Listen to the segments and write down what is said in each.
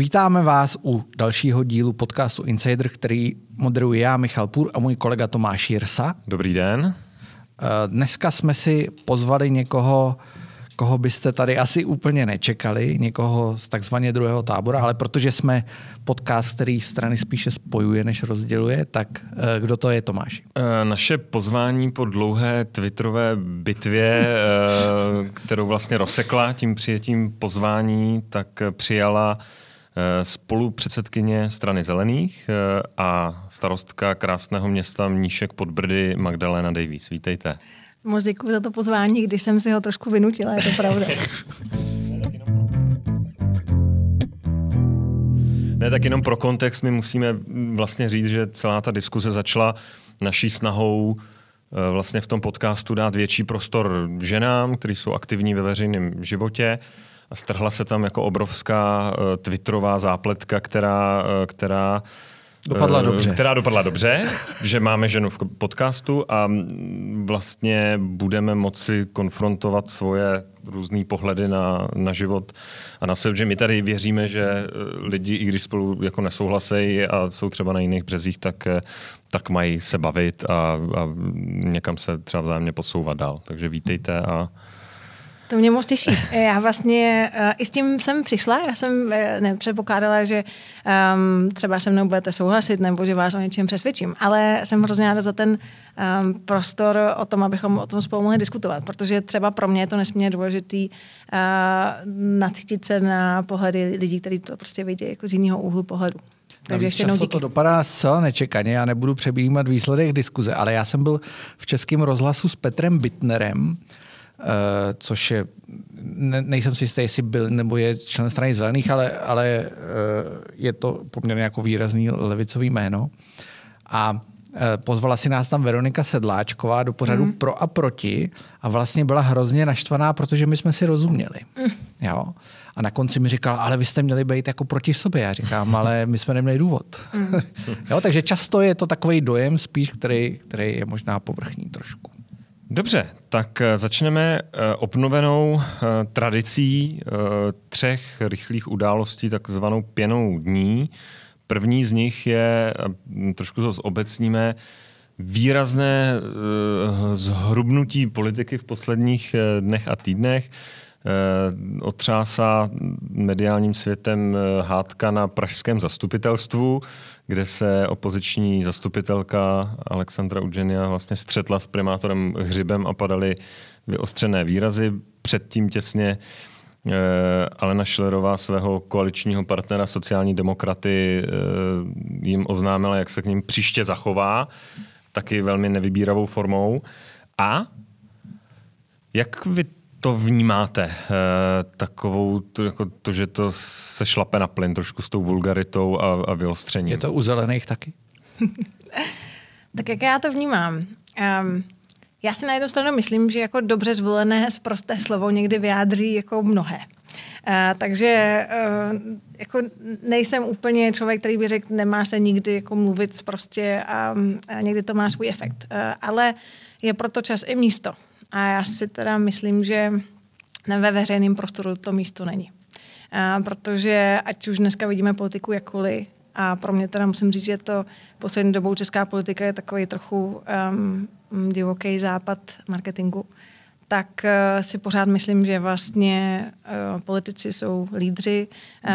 Vítáme vás u dalšího dílu podcastu Insider, který moderuji já, Michal Půr, a můj kolega Tomáš Jirsa. Dobrý den. Eh, dneska jsme si pozvali někoho, koho byste tady asi úplně nečekali, někoho z takzvaně druhého tábora, ale protože jsme podcast, který strany spíše spojuje, než rozděluje, tak eh, kdo to je, Tomáš? Eh, naše pozvání po dlouhé twitterové bitvě, kterou vlastně rozsekla tím přijetím pozvání, tak přijala Eh, spolu předsedkyně strany Zelených eh, a starostka krásného města Mníšek pod Brdy Magdalena Davies. Vítejte. Moc děkuji za to pozvání, když jsem si ho trošku vynutila, je to pravda. Ne, tak jenom pro kontext my musíme vlastně říct, že celá ta diskuze začala naší snahou eh, vlastně v tom podcastu dát větší prostor ženám, kteří jsou aktivní ve veřejném životě a strhla se tam jako obrovská uh, twitterová zápletka, která, uh, která eh, Dopadla dobře. Která dopadla dobře, že máme ženu v podcastu a mm, vlastně budeme moci konfrontovat svoje různé pohledy na, na život a na svět, že my tady věříme, že lidi, i když spolu jako nesouhlasejí a jsou třeba na jiných březích, tak, tak mají se bavit a, a někam se třeba vzájemně posouvat dál. Takže vítejte a to mě moc těší. Já vlastně uh, i s tím jsem přišla. Já jsem uh, nepředpokládala, že um, třeba se mnou budete souhlasit nebo že vás o něčem přesvědčím, ale jsem hrozně ráda za ten um, prostor o tom, abychom o tom spolu mohli diskutovat, protože třeba pro mě je to nesmírně důležitý uh, nacítit se na pohledy lidí, kteří to prostě vidí jako z jiného úhlu pohledu. Takže ještě často to dopadá zcela nečekaně, já nebudu přebývat výsledek diskuze, ale já jsem byl v Českém rozhlasu s Petrem Bitnerem, Eh, což je, ne, nejsem si jistý, jestli byl nebo je člen strany zelených, ale, ale eh, je to poměrně jako výrazný levicový jméno. A eh, pozvala si nás tam Veronika Sedláčková do pořadu mm. Pro a proti a vlastně byla hrozně naštvaná, protože my jsme si rozuměli. Mm. Jo? A na konci mi říkala, ale vy jste měli být jako proti sobě. Já říkám, ale my jsme neměli důvod. Mm. jo? Takže často je to takový dojem spíš, který, který je možná povrchní trošku. Dobře, tak eh, začneme eh, obnovenou eh, tradicí třech rychlých událostí, takzvanou pěnou dní. První z nich je, trošku to zobecníme, výrazné zhrubnutí politiky v posledních dnech a týdnech. Otřásá mediálním světem hádka na pražském zastupitelstvu kde se opoziční zastupitelka Alexandra Udženia vlastně střetla s primátorem Hřibem a padaly vyostřené výrazy. Předtím těsně eh, Alena Šlerová svého koaličního partnera sociální demokraty eh, jim oznámila, jak se k ním příště zachová, taky velmi nevybíravou formou. A jak vy to vnímáte, eh, takovou, to, jako to, že to se šlape na plyn trošku s tou vulgaritou a, a vyostřením? Je to u zelených taky? tak jak já to vnímám? Um, já si na jednu stranu myslím, že jako dobře zvolené z prosté slovo někdy vyjádří jako mnohé. A, eh, takže uh, jako nejsem úplně člověk, který by řekl, nemá se nikdy jako mluvit prostě a, a někdy to má svůj efekt. A, ale je proto čas i místo. A já si teda myslím, že ve veřejném prostoru to místo není. A protože ať už dneska vidíme politiku jakkoliv, a pro mě teda musím říct, že to poslední dobou česká politika je takový trochu um, divoký západ marketingu, tak uh, si pořád myslím, že vlastně uh, politici jsou lídři,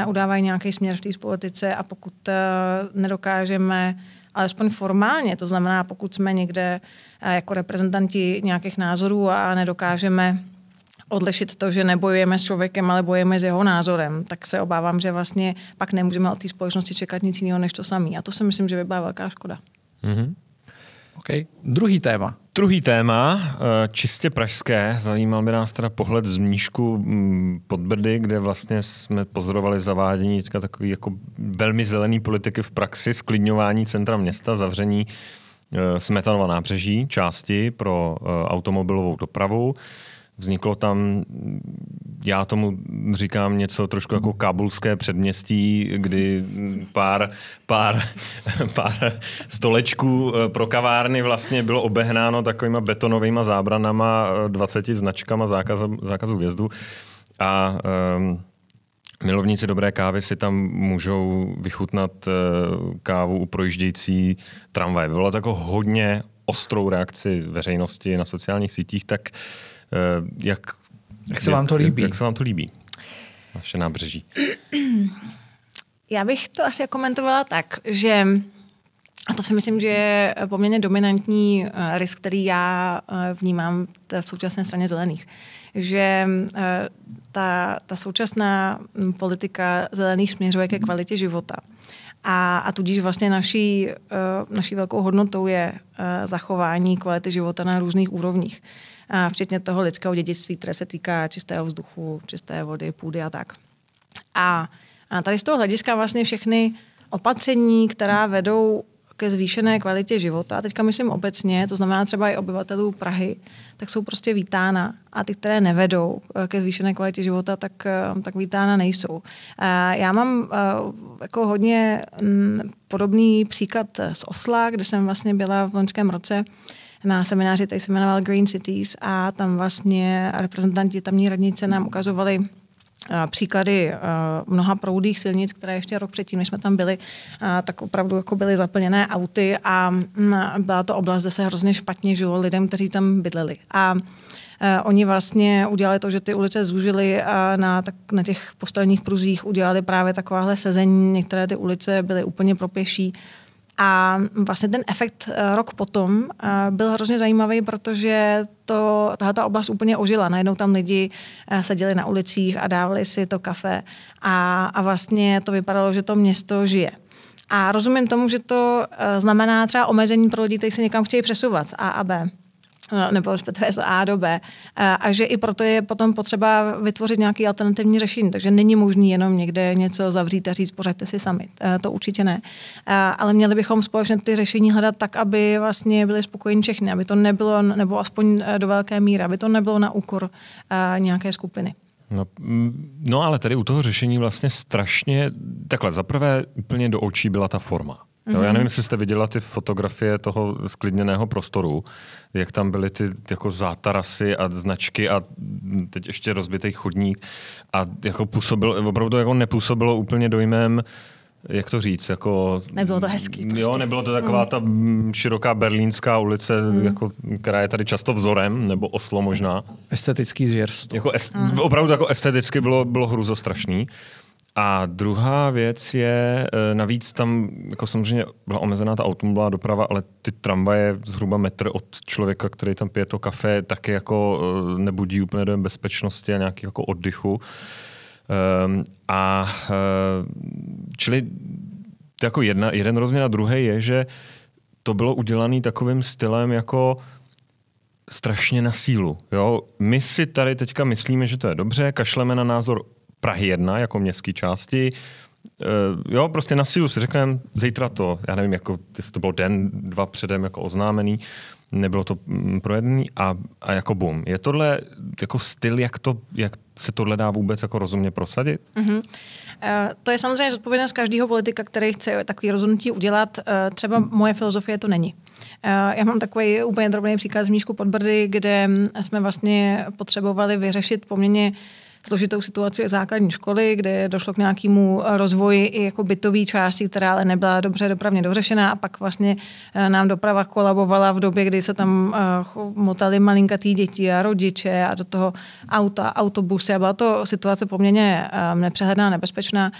uh, udávají nějaký směr v té politice a pokud uh, nedokážeme alespoň formálně, to znamená, pokud jsme někde uh, jako reprezentanti nějakých názorů a nedokážeme odlišit to, že nebojujeme s člověkem, ale bojujeme s jeho názorem, tak se obávám, že vlastně pak nemůžeme od té společnosti čekat nic jiného než to samé. A to si myslím, že by byla velká škoda. Mm-hmm. Okay. Druhý téma. Druhý téma, eh, čistě pražské, zajímal by nás teda pohled z Mníšku mm, pod Brdy, kde vlastně jsme pozorovali zavádění takový jako velmi zelený politiky v praxi, sklidňování centra města, zavření uh, Eh, Smetanova nábřeží části pro eh, automobilovou dopravu. Vzniklo tam, já tomu říkám něco trošku jako kabulské předměstí, kdy pár, pár, pár stolečků eh, pro kavárny vlastně bylo obehnáno takovýma betonovými zábranama, 20 značkama zákaz, zákazu vjezdu. A um, Milovníci dobré kávy si tam můžou vychutnat eh, kávu u projíždějící tramvaje. Bylo to jako hodně ostrou reakci veřejnosti na sociálních sítích, tak eh, jak, jak se vám to líbí? Jak, jak se vám to líbí? Naše nábřeží. Já bych to asi komentovala tak, že a to si myslím, že je poměrně dominantní eh, risk, který já vnímám v současné straně zelených že eh, ta, ta současná hm, politika zelených směřuje ke mhm. kvalitě života. A, a tudíž vlastně naší, eh, naší velkou hodnotou je eh, zachování kvality života na různých úrovních. A včetně toho lidského dědictví, které se týká čistého vzduchu, čisté vody, půdy a tak. A, a tady z toho hlediska vlastně všechny opatření, která mhm. vedou ke zvýšené kvalitě života, a teďka myslím obecně, to znamená třeba i obyvatelů Prahy, tak jsou prostě vítána a ty, které nevedou eh, ke zvýšené kvalitě života, tak, eh, tak vítána nejsou. Já mám eh, jako hodně mm, podobný příklad z Osla, kde jsem vlastně byla v loňském roce na semináři, který se jmenoval Green Cities a tam vlastně reprezentanti tamní radnice nám ukazovali příklady mnoha proudých silnic, které ještě rok předtím, než jsme tam byli, tak opravdu jako byly zaplněné auty a mm, byla to oblast, kde se hrozně špatně žilo lidem, kteří tam bydleli. A Oni vlastně udělali to, že ty ulice zúžili a na, tak, na těch postranních pruzích udělali právě takováhle sezení. Některé ty ulice byly úplně pro pěší a vlastně ten efekt eh, rok potom eh, byl hrozně zajímavý, protože to, tahle oblast úplně ožila. Najednou tam lidi eh, seděli na ulicích a dávali si to kafe a, a vlastně to vypadalo, že to město žije. A rozumím tomu, že to znamená třeba omezení pro lidi, kteří se někam chtějí přesouvat z A a B. Eh, nebo respektive z A do B. Eh, a že i proto je potom potřeba vytvořit nějaký alternativní řešení. Takže není možné jenom někde něco zavřít a říct, pořaďte si sami. Eh, to určitě ne. Ale měli bychom společně ty řešení hledat tak, aby vlastně byly spokojeni všechny, aby to nebylo, nebo aspoň do velké míry, aby to nebylo na úkor nějaké skupiny. No, mm, no ale tady u toho řešení vlastně strašně, takhle, zaprvé úplně do očí byla ta forma. Mm-hmm. Jo, já mhm. nevím, jestli jste viděla ty fotografie toho sklidněného prostoru, jak tam byly ty jako zátarasy a značky a teď ještě rozbitý chodník a jako působil, opravdu jako nepůsobilo úplně dojmem, jak to říct, jako... Nebylo to hezký. Prostě. Jo, nebylo to taková mm. ta široká berlínská ulice, mm. jako, která je tady často vzorem, nebo oslo možná. Estetický zvěrstvo. Jako es- mm. Opravdu jako esteticky bylo, bylo hruzo strašný. A druhá věc je, e, navíc tam jako samozřejmě byla omezená ta automobilová doprava, ale ty tramvaje zhruba metr od člověka, který tam pije to kafe, taky jako e, nebudí úplně dojem bezpečnosti a nějakého jako oddychu. Ehm, a e, čili jako jedna, jeden rozměr a druhý je, že to bylo udělané takovým stylem jako strašně na sílu. Jo? My si tady teďka myslíme, že to je dobře, kašleme na názor Prahy 1 jako městské části, Uh, jo, prostě na sílu si řekneme zítra to, já nevím, jako, jestli to bylo den, dva předem jako oznámený, nebylo to mm, projedný a, a jako bum. Je tohle jako styl, jak, to, jak se tohle dá vůbec jako rozumně prosadit? Mm-hmm. Uh, to je samozřejmě zodpovědnost každého politika, který chce takový rozhodnutí udělat. Uh, třeba moje filozofie to není. Já mám takový úplně drobný příklad z míšku pod Brdy, kde mm, jsme vlastně potřebovali vyřešit poměrně uh, složitou situaci základní školy, kde došlo k nějakému rozvoji i jako bytový části, která ale nebyla dobře dopravně dořešená a pak vlastně eh, nám doprava kolabovala v době, kdy se tam eh, motali malinkatý děti a rodiče a do toho auta, autobusy a byla to situace poměrně eh, nepřehledná, nebezpečná.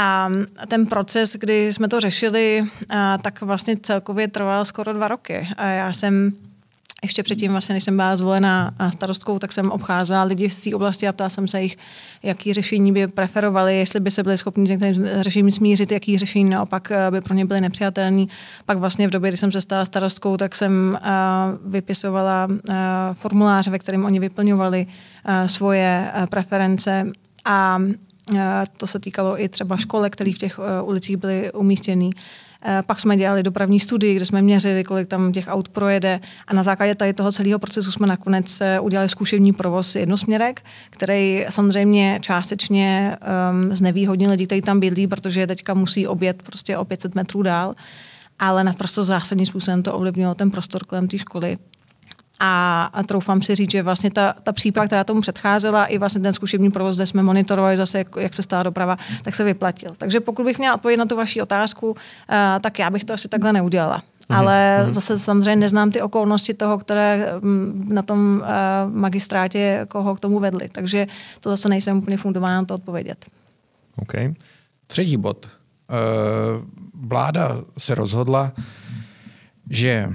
A ten proces, kdy jsme to řešili, tak vlastně celkově trval skoro dva roky. A já jsem ještě předtím, vlastně, než jsem byla zvolena starostkou, tak jsem obcházela lidi z té oblasti a ptala jsem se jich, jaký řešení by preferovali, jestli by se byli schopni s některým řešením smířit, jaký řešení naopak eh, by pro ně byly nepřijatelné. Pak vlastně v době, kdy jsem se stala starostkou, tak jsem eh, vypisovala eh, formuláře, ve kterém oni vyplňovali svoje preference a to se týkalo i třeba škole, které v těch ulicích byly umístěny. Eh, pak jsme dělali dopravní studii, kde jsme měřili, kolik tam těch aut projede a na základě tady toho celého procesu jsme nakonec eh, udělali zkušební provoz jednosměrek, který samozřejmě částečně um, znevýhodnil lidi, kteří tam bydlí, protože teďka musí obět prostě o 500 metrů dál ale naprosto zásadním způsobem to ovlivnilo ten prostor kolem té školy. A, a troufám si říct, že vlastně ta, ta příprava, která tomu předcházela, i vlastně ten zkušební provoz, kde jsme monitorovali zase, jak, jak se stala doprava, tak se vyplatil. Takže pokud bych měla odpovědět na tu vaši otázku, uh, tak já bych to asi takhle neudělala. Uhum. ale mhm. zase samozřejmě neznám ty okolnosti toho, které mm, na tom uh, magistrátě koho k tomu vedly. Takže to zase nejsem úplně fundovaná na to odpovědět. OK. Třetí bod. Uh, vláda se rozhodla, že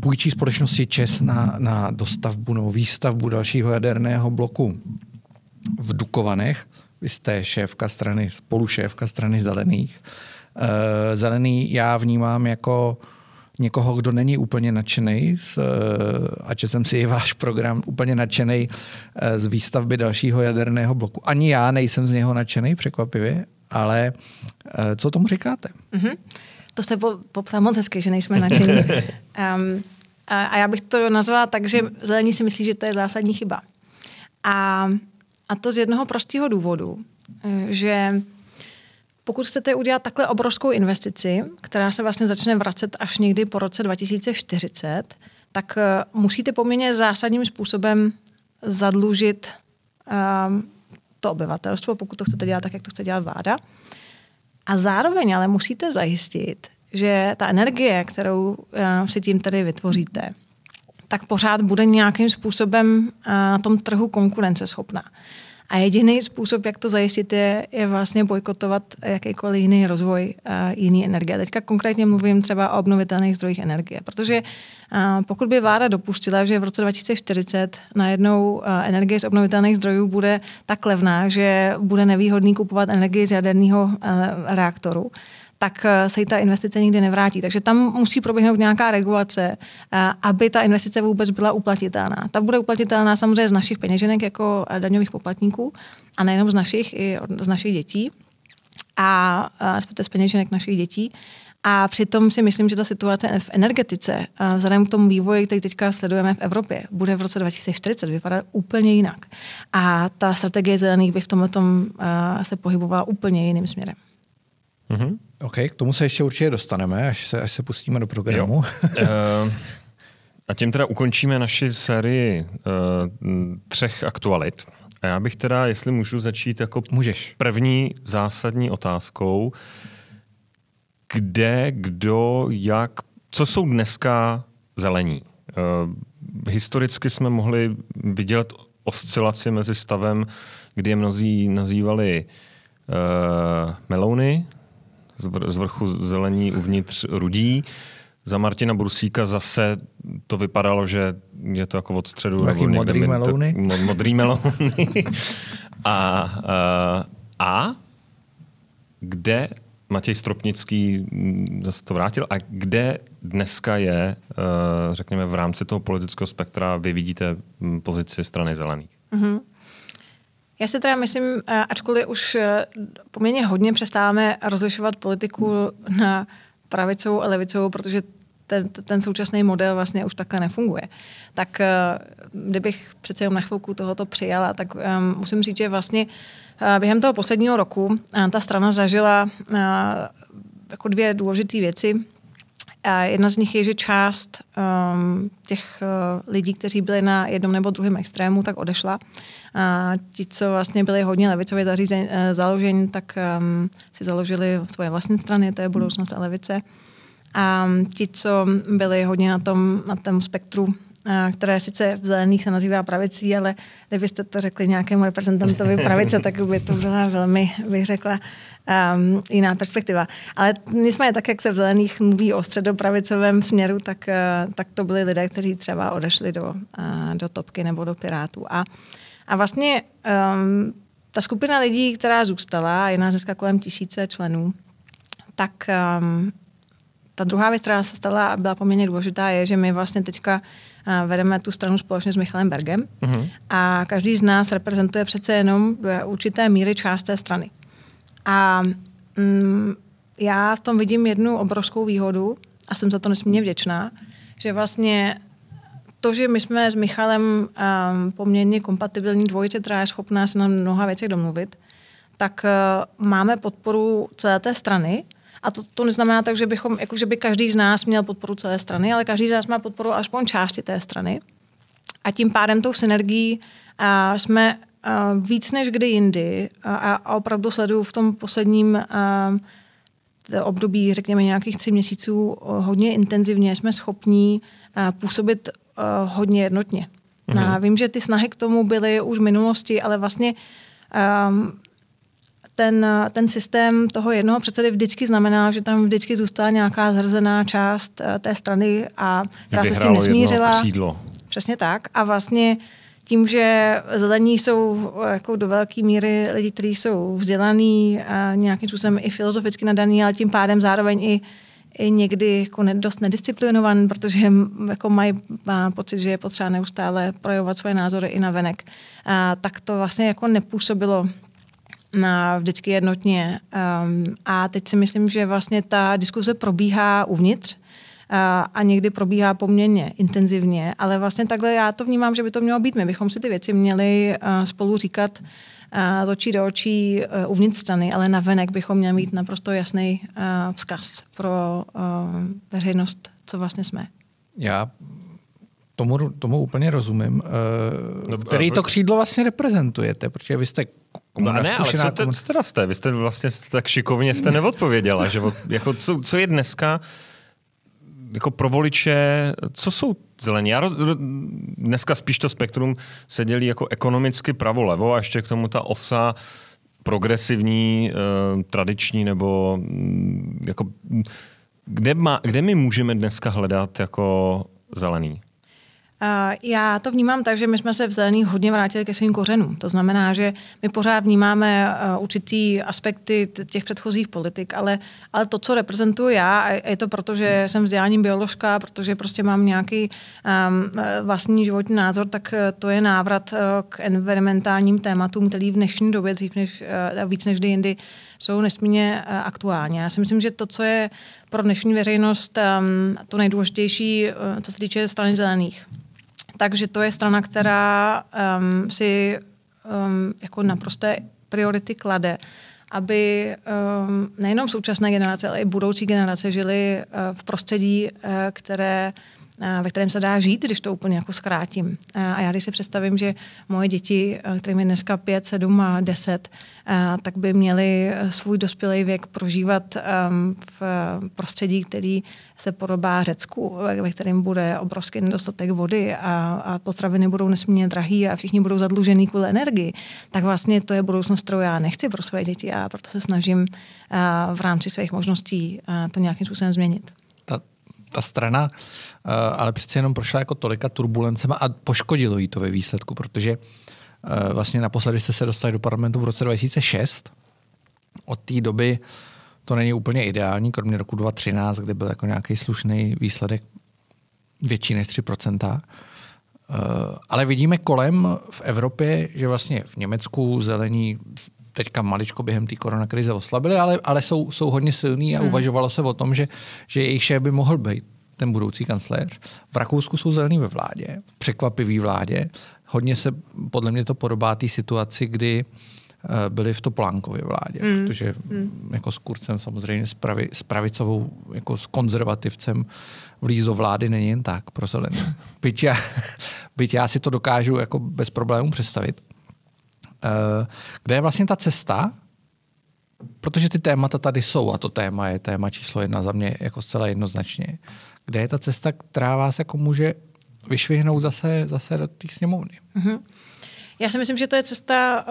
půjčí společnosti ČES na, na dostavbu nebo výstavbu dalšího jaderného bloku v Dukovanech. Vy jste šéfka strany, spolušéfka strany zelených. Eh, zelený já vnímám jako někoho, kdo není úplně nadšený, eh, a četl jsem si i váš program, úplně nadšený eh, z výstavby dalšího jaderného bloku. Ani já nejsem z něho nadšený, překvapivě, ale co tomu říkáte? Mm-hmm to se po, popsal moc hezky, že nejsme nadšení. Um, a, a já bych to nazvala tak, že zelení si myslí, že to je zásadní chyba. A, a to z jednoho prostého důvodu, eh, že pokud chcete udělat takhle obrovskou investici, která se vlastně začne vracet až někdy po roce 2040, tak eh, musíte poměrně zásadním způsobem zadlužit um, to obyvatelstvo, pokud to chcete dělat tak, jak to chce dělat vláda. A zároveň ale musíte zajistit, že ta energie, kterou si eh, tím tady vytvoříte, tak pořád bude nějakým způsobem eh, na tom trhu konkurenceschopná. A jediný způsob, jak to zajistit, je, je vlastně bojkotovat jakýkoliv jiný rozvoj a jiný energie. Teďka konkrétně mluvím třeba o obnovitelných zdrojích energie, protože a pokud by vláda dopustila, že v roce 2040 najednou energie z obnovitelných zdrojů bude tak levná, že bude nevýhodný kupovat energii z jaderného reaktoru, tak eh, se ta investice nikdy nevrátí. Takže tam musí proběhnout nějaká regulace, eh, aby ta investice vůbec byla uplatitelná. Ta bude uplatitelná samozřejmě z našich peněženek jako eh, daňových poplatníků a nejenom z našich, i z našich dětí a z peněženek našich dětí. A přitom si myslím, že ta situace v energetice, vzhledem k tomu vývoji, který teďka sledujeme v Evropě, bude v roce 2040 vypadat úplně jinak. A ta strategie zelených by v tomhle tom se pohybovala úplně jiným směrem. Mm-hmm. OK, k tomu se ještě určitě dostaneme, až se, až se pustíme do programu. Eh, a tím teda ukončíme naši sérii uh, třech aktualit. A já bych teda, jestli můžu začít jako Můžeš. první zásadní otázkou, kde, kdo, jak, co jsou dneska zelení? Uh, historicky jsme mohli vidět oscilaci mezi stavem, kdy je mnozí nazývali uh, melouny, z vrchu zelení uvnitř rudí. Za Martina Brusíka zase to vypadalo, že je to jako od středu. Taky no, modrý melouny. To, modrý melouny. a, a, eh, a kde Matěj Stropnický hm, zase to vrátil. A kde dneska je, eh, řekněme, v rámci toho politického spektra, vy vidíte hm, pozici strany zelených? Mm-hmm. Já si teda myslím, eh, ačkoliv už eh, poměrně hodně přestáváme rozlišovat politiku na pravicovou a levicovou, protože ten, ten současný model vlastně už takhle nefunguje. Tak eh, kdybych přece jenom na chvilku tohoto přijala, tak um, musím říct, že vlastně během toho posledního roku ta strana zažila uh, jako dvě důležité věci. A jedna z nich je, že část um, těch uh, lidí, kteří byli na jednom nebo druhém extrému, tak odešla. A ti, co vlastně byli hodně levicově zařízen, uh, eh, založeni, tak um, si založili svoje vlastní strany, to je budoucnost a levice. A ti, co byli hodně na tom, na tom spektru které sice v zelených se nazývá pravicí, ale kdybyste to řekli nějakému reprezentantovi pravice, tak by to byla velmi, bych řekla, um, jiná perspektiva. Ale nicméně tak, jak se v zelených mluví o středopravicovém směru, tak, uh, tak to byli lidé, kteří třeba odešli do, uh, do Topky nebo do Pirátů. A, a vlastně um, ta skupina lidí, která zůstala, je nás dneska kolem tisíce členů, tak um, ta druhá věc, která se stala a byla poměrně důležitá, je, že my vlastně teďka uh, vedeme tu stranu společně s Michalem Bergem mm-hmm. a každý z nás reprezentuje přece jenom do určité míry část té strany. A mm, já v tom vidím jednu obrovskou výhodu a jsem za to nesmírně vděčná, že vlastně to, že my jsme s Michalem um, poměrně kompatibilní dvojice, která je schopná se na mnoha věcech domluvit, tak uh, máme podporu celé té strany a to, to neznamená tak, že, bychom, jako, že by každý z nás měl podporu celé strany, ale každý z nás má podporu aspoň části té strany. A tím pádem tou synergií a jsme a, víc než kdy jindy a, a opravdu sleduju v tom posledním a, období, řekněme nějakých tři měsíců, hodně intenzivně jsme schopní působit hodně jednotně. Mhm. A vím, že ty snahy k tomu byly už v minulosti, ale vlastně ten, ten systém toho jednoho předsedy vždycky znamená, že tam vždycky zůstala nějaká zhrzená část eh, té strany, a která se s tím nesmířila. Jedno Přesně tak. A vlastně tím, že zelení jsou eh, jako do velké míry lidi, kteří jsou vzdělaní a eh, nějakým způsobem i filozoficky nadaný, ale tím pádem zároveň i, i někdy jako dost nedisciplinovaný, protože jako mají má pocit, že je potřeba neustále projevovat svoje názory i na venek. A tak to vlastně jako nepůsobilo na vždycky jednotně. Um, a teď si myslím, že vlastně ta diskuze probíhá uvnitř a, eh, a někdy probíhá poměrně intenzivně, ale vlastně takhle já to vnímám, že by to mělo být. My bychom si ty věci měli uh, spolu říkat uh, eh, z očí do očí uh, uvnitř strany, ale navenek bychom měli mít naprosto jasný uh, vzkaz pro uh, veřejnost, co vlastně jsme. Já Tomu, tomu úplně rozumím. Eh, no, který to křídlo vlastně reprezentujete, protože vy jste komunář, no, ne, ale co, te, co teda jste? Vy jste vlastně tak šikovně jste neodpověděla, že jako, co, co je dneska jako pro voliče, co jsou zelení? Já roz, dneska spíš to spektrum se dělí jako ekonomicky pravo-levo a ještě k tomu ta osa progresivní, eh, tradiční nebo mm, jako kde, má, kde my můžeme dneska hledat jako zelený? Já to vnímám tak, že my jsme se v zelených hodně vrátili ke svým kořenům. To znamená, že my pořád vnímáme eh, určitý aspekty těch předchozích politik, ale, ale to, co reprezentuju já, a je to proto, že jsem vzděláním bioložka, protože prostě mám nějaký um, vlastní životní názor, tak eh, to je návrat k environmentálním tématům, který v dnešní době, dřív než, víc než kdy jindy, jsou nesmírně aktuální. Já si myslím, že to, co je pro dnešní veřejnost um, to nejdůležitější, co se týče strany zelených, takže to je strana, která um, si um, jako naprosté priority klade, aby um, nejenom současné generace, ale i budoucí generace žili uh, eh, v prostředí, uh, které uh, ve kterém se dá žít, když to úplně jako zkrátím. A já když si představím, že moje děti, eh, kterým je dneska 5, 7 a 10, eh, tak by měli eh, svůj dospělý věk prožívat ehm, v prostředí, který se podobá Řecku, ve kterém bude obrovský nedostatek vody a, a potraviny budou nesmírně drahý a všichni budou zadlužený kvůli energii, tak vlastně to je budoucnost, kterou já nechci pro své děti a proto se snažím v rámci svých možností to nějakým způsobem změnit. Ta, ta strana Eh, ale přece jenom prošla jako tolika turbulencema a poškodilo jí to ve výsledku, protože eh, vlastně naposledy jste se dostali do parlamentu v roce 2006. Od té doby to není úplně ideální, kromě roku 2013, kde byl jako nějaký slušný výsledek větší než 3%. Eh, ale vidíme kolem v Evropě, že vlastně v Německu zelení teďka maličko během té koronakrize oslabili, ale, ale jsou, jsou hodně silní a hmm. uvažovalo se o tom, že, že jejich šéf by mohl být ten budoucí kancléř. V Rakousku jsou zelený ve vládě, v překvapivý vládě. Hodně se podle mě to podobá té situaci, kdy eh, byli v Topolánkově vládě, mm. protože mm. jako s Kurcem samozřejmě, s, pravi, s pravicovou, jako s konzervativcem vlíz do vlády není jen tak pro zelený. byť, já, byť já si to dokážu jako bez problémů představit. Eh, kde je vlastně ta cesta? Protože ty témata tady jsou a to téma je téma číslo jedna za mě jako zcela jednoznačně kde je ta cesta, která vás jako může vyšvihnout zase, zase do těch sněmovny. Mm-hmm. Já si myslím, že to je cesta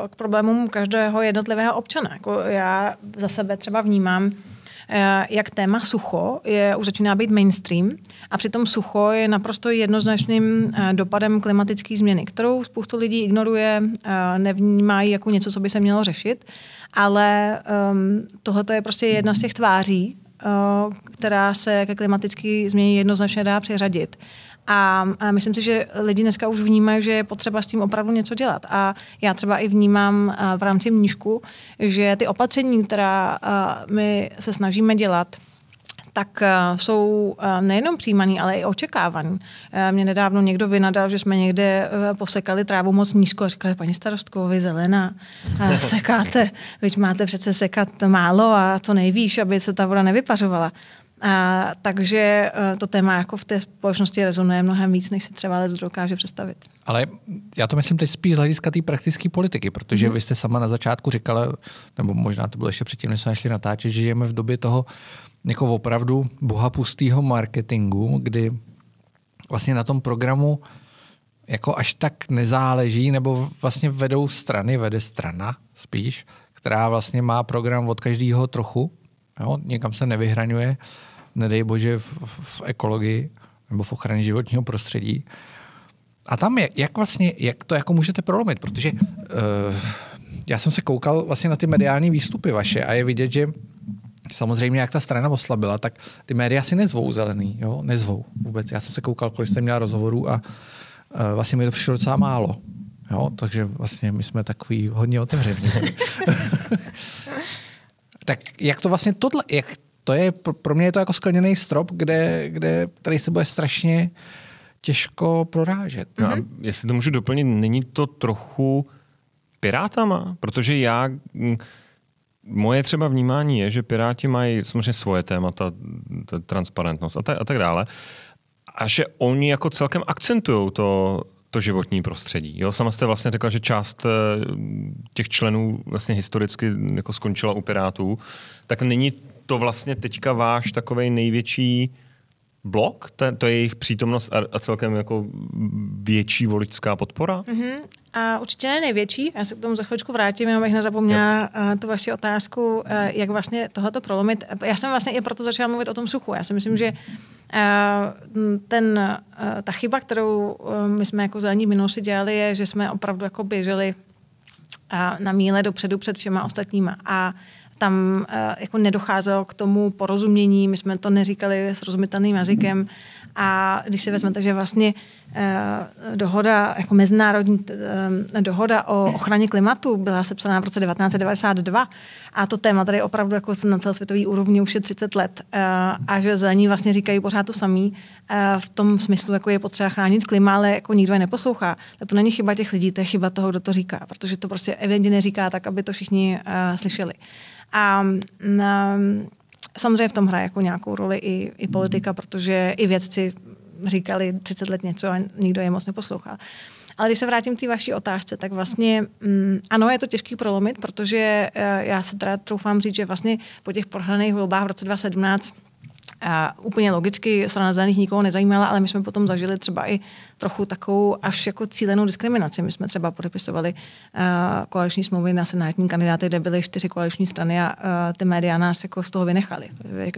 uh, k problémům každého jednotlivého občana. Jako já za sebe třeba vnímám, uh, jak téma sucho je, už začíná být mainstream a přitom sucho je naprosto jednoznačným uh, dopadem klimatické změny, kterou spoustu lidí ignoruje, uh, nevnímají jako něco, co by se mělo řešit, ale um, tohle je prostě jedna z těch tváří Eh, která se ke klimatické změně jednoznačně dá přiřadit. A, a myslím si, že lidi dneska už vnímají, že je potřeba s tím opravdu něco dělat. A já třeba i vnímám eh, v rámci mnížku, že ty opatření, která eh, my se snažíme dělat, tak eh, jsou eh, nejenom přijímaný, ale i očekávaný. Eh, mě nedávno někdo vynadal, že jsme někde posekali trávu moc nízko a říkali, paní starostko, vy zelená, sekáte, vy máte přece sekat málo a to nejvíš, aby se ta voda nevypařovala. A, takže to téma jako v té společnosti rezonuje mnohem víc, než si třeba les dokáže představit. Ale já to myslím teď spíš z hlediska té praktické politiky, protože hmm. vy jste sama na začátku říkala, nebo možná to bylo ještě předtím, než jsme našli natáčet, že žijeme v době toho uh, jako opravdu bohapustýho marketingu, kdy vlastně na tom programu jako až tak nezáleží, nebo vlastně vedou strany, vede strana spíš, která vlastně má program od každého trochu, jo? někam se nevyhraňuje, nedej bože v, v ekologii nebo v ochraně životního prostředí. A tam jak, jak vlastně, jak to jako můžete prolomit, protože uh, já jsem se koukal vlastně na ty mediální výstupy vaše a je vidět, že samozřejmě, jak ta strana oslabila, tak ty média si nezvou zelený, jo? nezvou vůbec. Já jsem se koukal, kolik jste měla rozhovorů a uh, vlastně mi to přišlo docela málo. Jo? Takže vlastně my jsme takový hodně otevření. tak jak to vlastně tohle, jak to je, pro mě je to jako skleněný strop, kde, kde, tady se bude strašně těžko prorážet. No a jestli to můžu doplnit, není to trochu pirátama? Protože já, mm, Moje třeba vnímání je, že Piráti mají samozřejmě svoje témata, transparentnost a, ta, a tak dále, a že oni jako celkem akcentují to, to životní prostředí. Jo, sama jste vlastně řekla, že část eh, těch členů vlastně historicky jako skončila u Pirátů, tak není to vlastně teďka váš takový největší blok, to, to je jejich přítomnost a, a celkem jako větší voličská podpora? Mm-hmm. A určitě ne největší, já se k tomu za chvíličku vrátím, jenom bych nezapomněla jo. Eh, tu vaši otázku, eh, jak vlastně tohoto prolomit. Já jsem vlastně i proto začala mluvit o tom suchu. Já si myslím, že eh, ten, ta chyba, kterou my jsme jako zelení minulosti dělali, je, že jsme opravdu jako běželi na míle dopředu před všema ostatníma. A tam eh, jako nedocházelo k tomu porozumění, my jsme to neříkali s rozumitelným jazykem a když si vezmete, že vlastně eh, dohoda, jako mezinárodní eh, dohoda o ochraně klimatu byla sepsaná v roce 1992 a to téma tady opravdu jako na celosvětový úrovni už je 30 let a že ní vlastně říkají pořád to samý v tom smyslu, jako je potřeba chránit klima, ale jako nikdo je neposlouchá. Tak to není chyba těch lidí, to je chyba toho, kdo to říká, protože to prostě evidentně neříká tak, aby to všichni slyšeli. A um, samozřejmě v tom hraje jako nějakou roli i, i politika, hmm. protože i vědci říkali 30 let něco a nikdo je moc neposlouchal. Ale když se vrátím k té vaší otázce, tak vlastně mm, ano, je to těžký prolomit, protože uh, já se teda troufám říct, že vlastně po těch prohraných volbách v roce 2017 a eh, úplně logicky strana zelených nikoho nezajímala, ale my jsme potom zažili třeba i trochu takovou až jako cílenou diskriminaci. My jsme třeba podepisovali uh, koaliční smlouvy na senátní kandidáty, kde byly čtyři koaliční strany a uh, ty média nás jako z toho vynechali.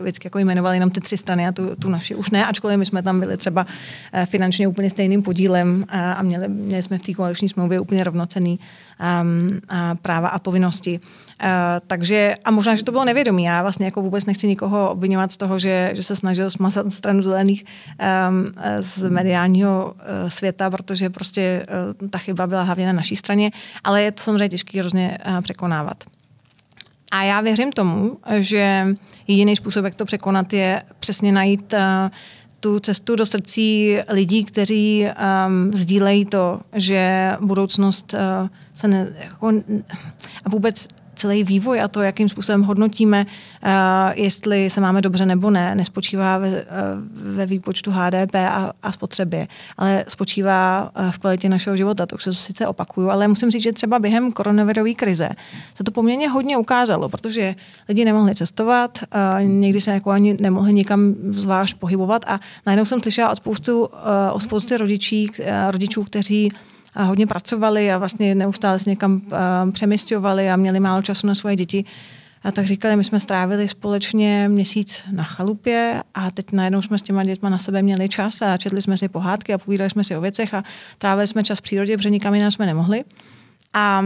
Vždycky jako jmenovali jenom ty tři strany a tu, tu naši už ne, ačkoliv my jsme tam byli třeba uh, finančně úplně stejným podílem uh, a měli, měli jsme v té koaliční smlouvě úplně rovnocený um, ehm, a práva a povinnosti. Uh, takže, a možná, že to bylo nevědomí. Já vlastně jako vůbec nechci nikoho obvinovat z toho, že, že se snažil smazat stranu zelených um, z mediálního Eh, světa, protože prostě eh, ta chyba byla hlavně na naší straně, ale je to samozřejmě těžké hrozně eh, překonávat. A já věřím tomu, že jediný způsob, jak to překonat, je přesně najít tu cestu do srdcí lidí, kteří um, sdílejí to, že budoucnost uh, se ne, jako, a vůbec celý vývoj a to, jakým způsobem hodnotíme, eh, jestli se máme dobře nebo ne, nespočívá ve, eh, ve výpočtu HDP a, a spotřeby, ale spočívá eh, v kvalitě našeho života. To už se sice opakuju, ale musím říct, že třeba během koronavirové krize se to poměrně hodně ukázalo, protože lidi nemohli cestovat, někdy se jako ani nemohli nikam zvlášť pohybovat a najednou jsem slyšela od, spoustu, od spousty rodičí, rodičů, kteří a hodně pracovali a vlastně neustále se někam um, eh, přemysťovali a měli málo času na svoje děti. A tak říkali, my jsme strávili společně měsíc na chalupě a teď najednou jsme s těma dětma na sebe měli čas a četli jsme si pohádky a povídali jsme si o věcech a trávili jsme čas v přírodě, protože nikam jinam jsme nemohli. A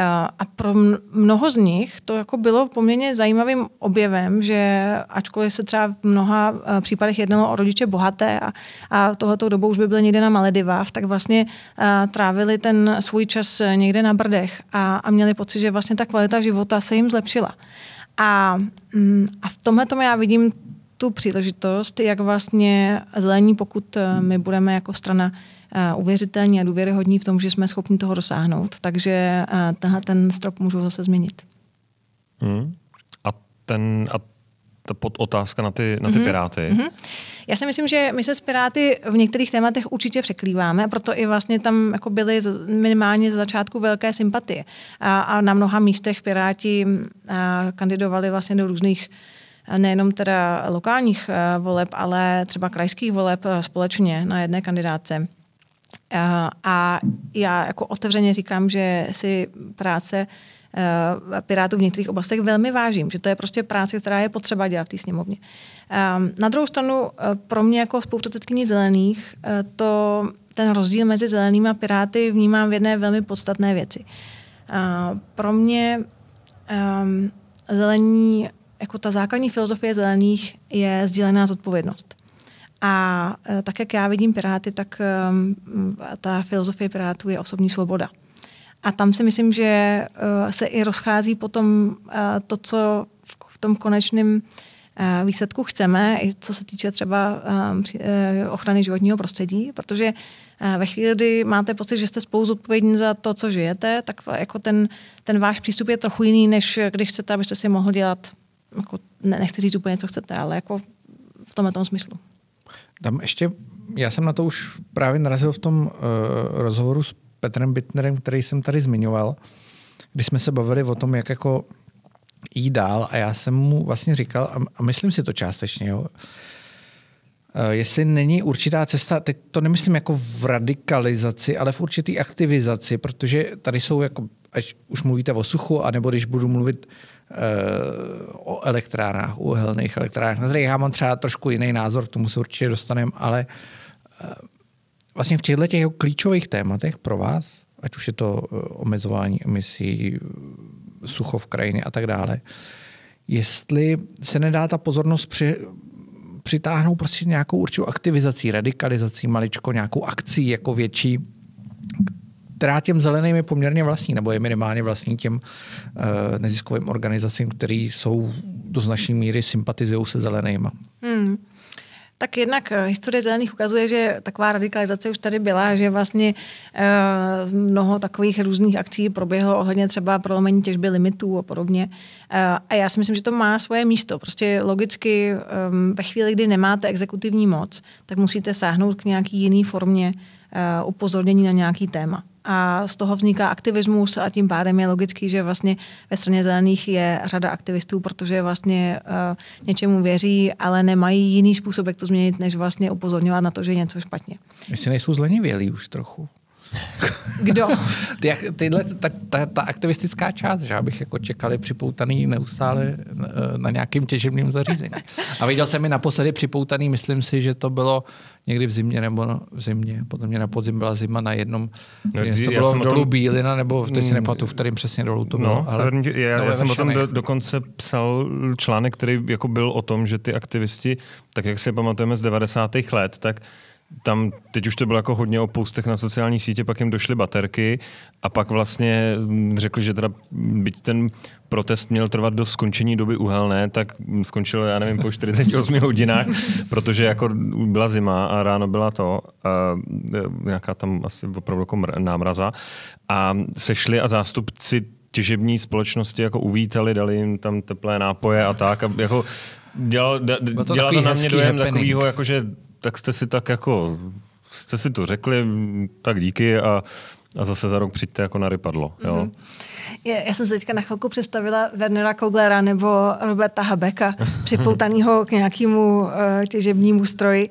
a pro mnoho z nich to jako bylo poměrně zajímavým objevem, že ačkoliv se třeba v mnoha e, případech jednalo o rodiče bohaté a, a tohoto dobou už by byly někde na Maledivách, tak vlastně e, trávili ten svůj čas někde na Brdech a, a měli pocit, že vlastně ta kvalita života se jim zlepšila. A, mm, a v tomhle tomu já vidím tu příležitost, jak vlastně zelení, pokud e, my budeme jako strana uvěřitelní a důvěryhodní v tom, že jsme schopni toho dosáhnout. Takže ten strop můžu zase změnit. Hmm. A ten, a ta podotázka na ty, na ty mm-hmm. Piráty. Mm-hmm. Já si myslím, že my se s Piráty v některých tématech určitě překlíváme, proto i vlastně tam jako byly minimálně za začátku velké sympatie. A, a na mnoha místech Piráti a, kandidovali vlastně do různých nejenom teda lokálních voleb, ale třeba krajských voleb společně na jedné kandidáce. Eh, a já jako otevřeně říkám, že si práce eh, Pirátů v některých oblastech velmi vážím, že to je prostě práce, která je potřeba dělat v té sněmovně. Ehm, na druhou stranu, eh, pro mě jako spolupředsedkyní zelených, to ten rozdíl mezi zelenými a Piráty vnímám v jedné velmi podstatné věci. Pro mě ehm, zelení, jako ta základní filozofie zelených je sdílená zodpovědnost. A e, tak, jak já vidím Piráty, tak e, ta filozofie Pirátů je osobní svoboda. A tam si myslím, že e, se i rozchází potom to, co v tom konečném výsledku chceme, i co se týče třeba ochrany životního prostředí, protože ve chvíli, kdy máte pocit, že jste spolu zodpovědní za to, co žijete, tak jako ten, ten váš přístup je trochu jiný, než když chcete, abyste si mohl dělat, jako, nechci říct úplně, co chcete, ale jako v tomhle tom smyslu. Tam ještě, já jsem na to už právě narazil v tom uh, rozhovoru s Petrem Bittnerem, který jsem tady zmiňoval, kdy jsme se bavili o tom, jak jako jít dál a já jsem mu vlastně říkal, a, myslím si to částečně, jo, eh, jestli není určitá cesta, teď to nemyslím jako v radikalizaci, ale v určitý aktivizaci, protože tady jsou jako, až už mluvíte o suchu, anebo když budu mluvit Eh, o elektrárnách, uhelných elektrárnách. Na já mám třeba trošku jiný názor, k tomu se určitě dostaneme, ale eh, vlastně v těchto těch klíčových tématech pro vás, ať už je to eh, omezování emisí, sucho v krajině a tak dále, jestli se nedá ta pozornost při, přitáhnout prostě nějakou určitou aktivizací, radikalizací, maličko nějakou akcí jako větší, která těm zeleným je poměrně vlastní, nebo je minimálně vlastní těm uh, neziskovým organizacím, které jsou do značné míry sympatizují se zelenýma. Hmm. Tak jednak eh, historie zelených ukazuje, že taková radikalizace už tady byla, že vlastně eh, mnoho takových různých akcí proběhlo ohledně třeba prolomení těžby limitů a podobně. A já si myslím, že to má svoje místo. Prostě logicky ehm, ve chvíli, kdy nemáte exekutivní moc, tak musíte sáhnout k nějaký jiný formě upozornění na nějaký téma a z toho vzniká aktivismus a tím pádem je logický, že vlastně ve straně zelených je řada aktivistů, protože vlastně uh, něčemu věří, ale nemají jiný způsob, jak to změnit, než vlastně upozorňovat na to, že je něco špatně. si nejsou zlenivělí už trochu. Kdo? Ty, tyhle, ta, ta, ta aktivistická část, že abych jako čekali připoutaný neustále na, eh, na nějakým těžebním zařízení. A viděl jsem mi naposledy připoutaný, myslím si, že to bylo někdy v zimě nebo no, v zimě. Potom mě na podzim byla zima na jednom. No, to bylo v dolu tom... Bílina, nebo teď si mm. nepamatuju, v kterém přesně dolů to no, bylo. No, ale... severní, já, já jsem o tom do, dokonce psal článek, který jako byl o tom, že ty aktivisti, tak jak si pamatujeme z 90. let, tak tam teď už to bylo jako hodně o postech na sociální sítě, pak jim došly baterky a pak vlastně mm, řekli, že teda byť ten protest měl trvat do skončení doby uhelné, tak skončil, já nevím, po 48 hodinách, protože jako byla zima a ráno byla to, a e, nějaká tam asi opravdu jako námraza a sešli a zástupci těžební společnosti jako uvítali, dali jim tam teplé nápoje a tak a jako dělal, dělal to, dělal to na mě dojem happening. takovýho, jakože tak jste si tak jako, jste si to řekli, tak díky a a zase za rok přijďte jako na rypadlo. Jo? Mm-hmm. Je, já jsem se teďka na chvilku představila Wernera Koglera nebo Roberta Habeka, připoutaného k nějakému uh, eh, těžebnímu stroji.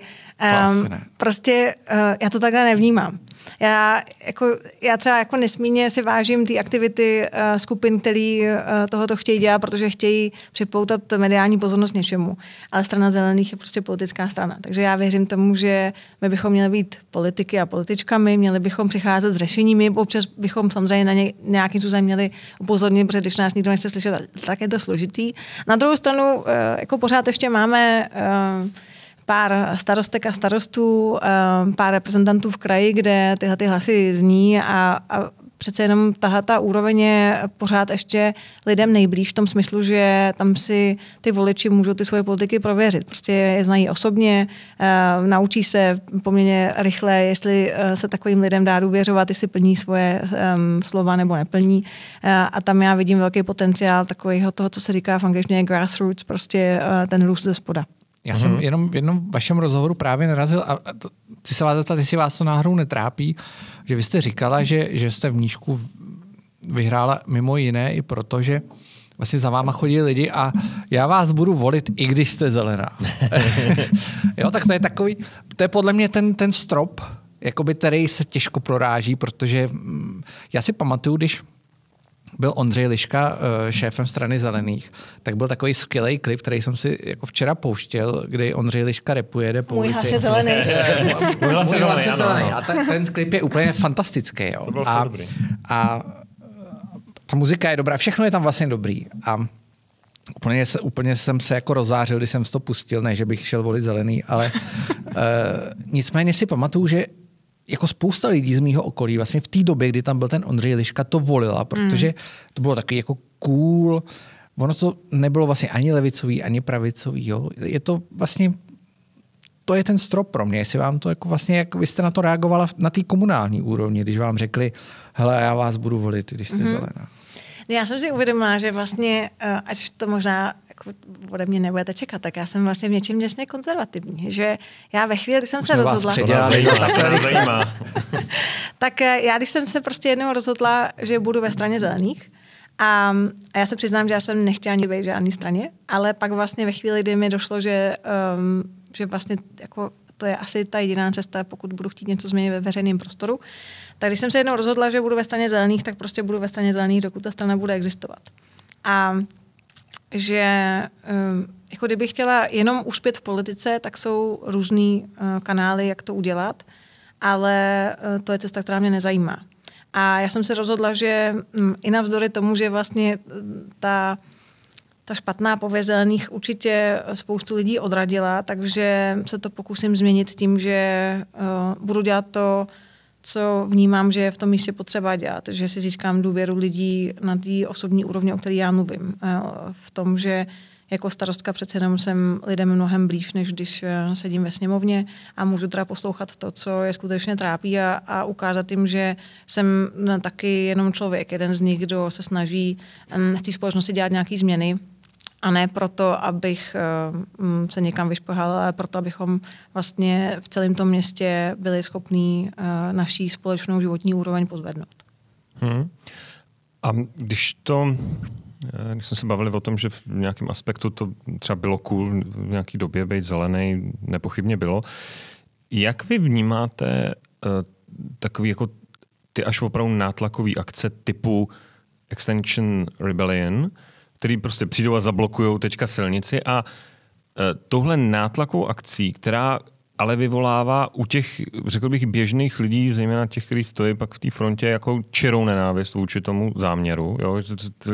Um, prostě uh, já to takhle nevnímám. Já, jako, já třeba jako nesmíně si vážím ty aktivity uh, skupin, který uh, tohoto chtějí dělat, protože chtějí připoutat mediální pozornost něčemu. Ale strana zelených je prostě politická strana. Takže já věřím tomu, že my bychom měli být politiky a političkami, měli bychom přicházet s řešeními, občas bychom samozřejmě na ně, nějakým způsobem měli upozornit, protože když nás nikdo nechce slyšet, tak je to složitý. Na druhou stranu, uh, jako pořád ještě máme uh, pár starostek a starostů, eh, pár reprezentantů v kraji, kde tyhle ty hlasy zní a, a přece jenom tahle ta úroveň je pořád ještě lidem nejblíž v tom smyslu, že tam si ty voliči můžou ty svoje politiky prověřit. Prostě je znají osobně, eh, naučí se poměrně rychle, jestli eh, se takovým lidem dá důvěřovat, jestli plní svoje ehm, slova nebo neplní. a tam já vidím velký potenciál takového toho, co se říká v angličtině grassroots, prostě ten růst ze spoda. Já jsem mm-hmm. jenom v jednom vašem rozhovoru právě narazil a to, chci se vás zeptat, jestli vás to náhodou netrápí, že vy jste říkala, že, že jste v Níšku vyhrála mimo jiné i proto, že vlastně za váma chodí lidi a já vás budu volit, i když jste zelená. jo, tak to je takový, to je podle mě ten, ten strop, jakoby, který se těžko proráží, protože hm, já si pamatuju, když byl Ondřej Liška eh, šéfem strany zelených, tak byl takový skvělý klip, který jsem si jako včera pouštěl, kdy Ondřej Liška repuje, jde po Můj ulici. je zelený. Eh, můj hlas je zelený, zelený. A ten, ten klip je úplně fantastický. Jo. To byl a, dobrý. a ta muzika je dobrá, všechno je tam vlastně dobrý. A úplně, se, úplně jsem se jako rozářil, když jsem to pustil, ne, že bych šel volit zelený, ale uh, nicméně si pamatuju, že jako spousta lidí z mého okolí vlastně v té době, kdy tam byl ten Ondřej Liška, to volila, protože mm. to bylo takový jako cool. Ono to nebylo vlastně ani levicový, ani pravicový. Jo. Je to vlastně to je ten strop pro mě, jestli vám to jako vlastně, jak vy jste na to reagovala na té komunální úrovni, když vám řekli, hele, já vás budu volit, když jste mm-hmm. zelená. já jsem si uvědomila, že vlastně, eh, ať to možná tak ode mě nebudete čekat. Tak já jsem vlastně v něčem děsně konzervativní, že já ve chvíli, kdy jsem se rozhodla... tak eh, já, když jsem se prostě jednou rozhodla, že budu ve straně zelených, a, a já se přiznám, že já jsem nechtěla ani být v žádné straně, ale pak vlastně ve chvíli, kdy mi došlo, že, um, že vlastně jako to je asi ta jediná cesta, pokud budu chtít něco změnit ve veřejném prostoru. Tak když jsem se jednou rozhodla, že budu ve straně zelených, tak prostě budu ve straně zelených, dokud ta strana bude existovat. A že ehm, jako kdyby chtěla jenom uspět v politice, tak jsou různý eh, kanály, jak to udělat, ale eh, to je cesta, která mě nezajímá. A já jsem se rozhodla, že hm, i navzdory tomu, že vlastně eh, ta, ta špatná pověst určitě spoustu lidí odradila, takže se to pokusím změnit tím, že budu dělat to, co vnímám, že je v tom místě potřeba dělat, že si získám důvěru lidí na té osobní úrovni, o které já mluvím. Eh, v tom, že jako starostka přece jenom jsem lidem mnohem blíž, než když eh, sedím ve sněmovně a můžu teda poslouchat to, co je skutečně trápí a, a ukázat jim, že jsem eh, taky jenom člověk, jeden z nich, kdo se snaží hm, v té společnosti dělat nějaké změny a ne proto, abych eh, mm, se někam vyšpohala, ale proto, abychom vlastně v celém tom městě byli schopní eh, naší společnou životní úroveň pozvednout. Hmm. A když to eh, když jsme se bavili o tom, že v nějakém aspektu to třeba bylo cool v nějaké době být zelený, nepochybně bylo. Jak vy vnímáte takový jako ty až opravdu nátlakový akce typu Extension Rebellion, který prostě přijdou a zablokují teďka silnici a e, tohle nátlakou akcí, která ale vyvolává u těch, řekl bych, běžných lidí, zejména těch, kteří stojí pak v té frontě, jako čirou nenávist vůči tomu záměru. Jo?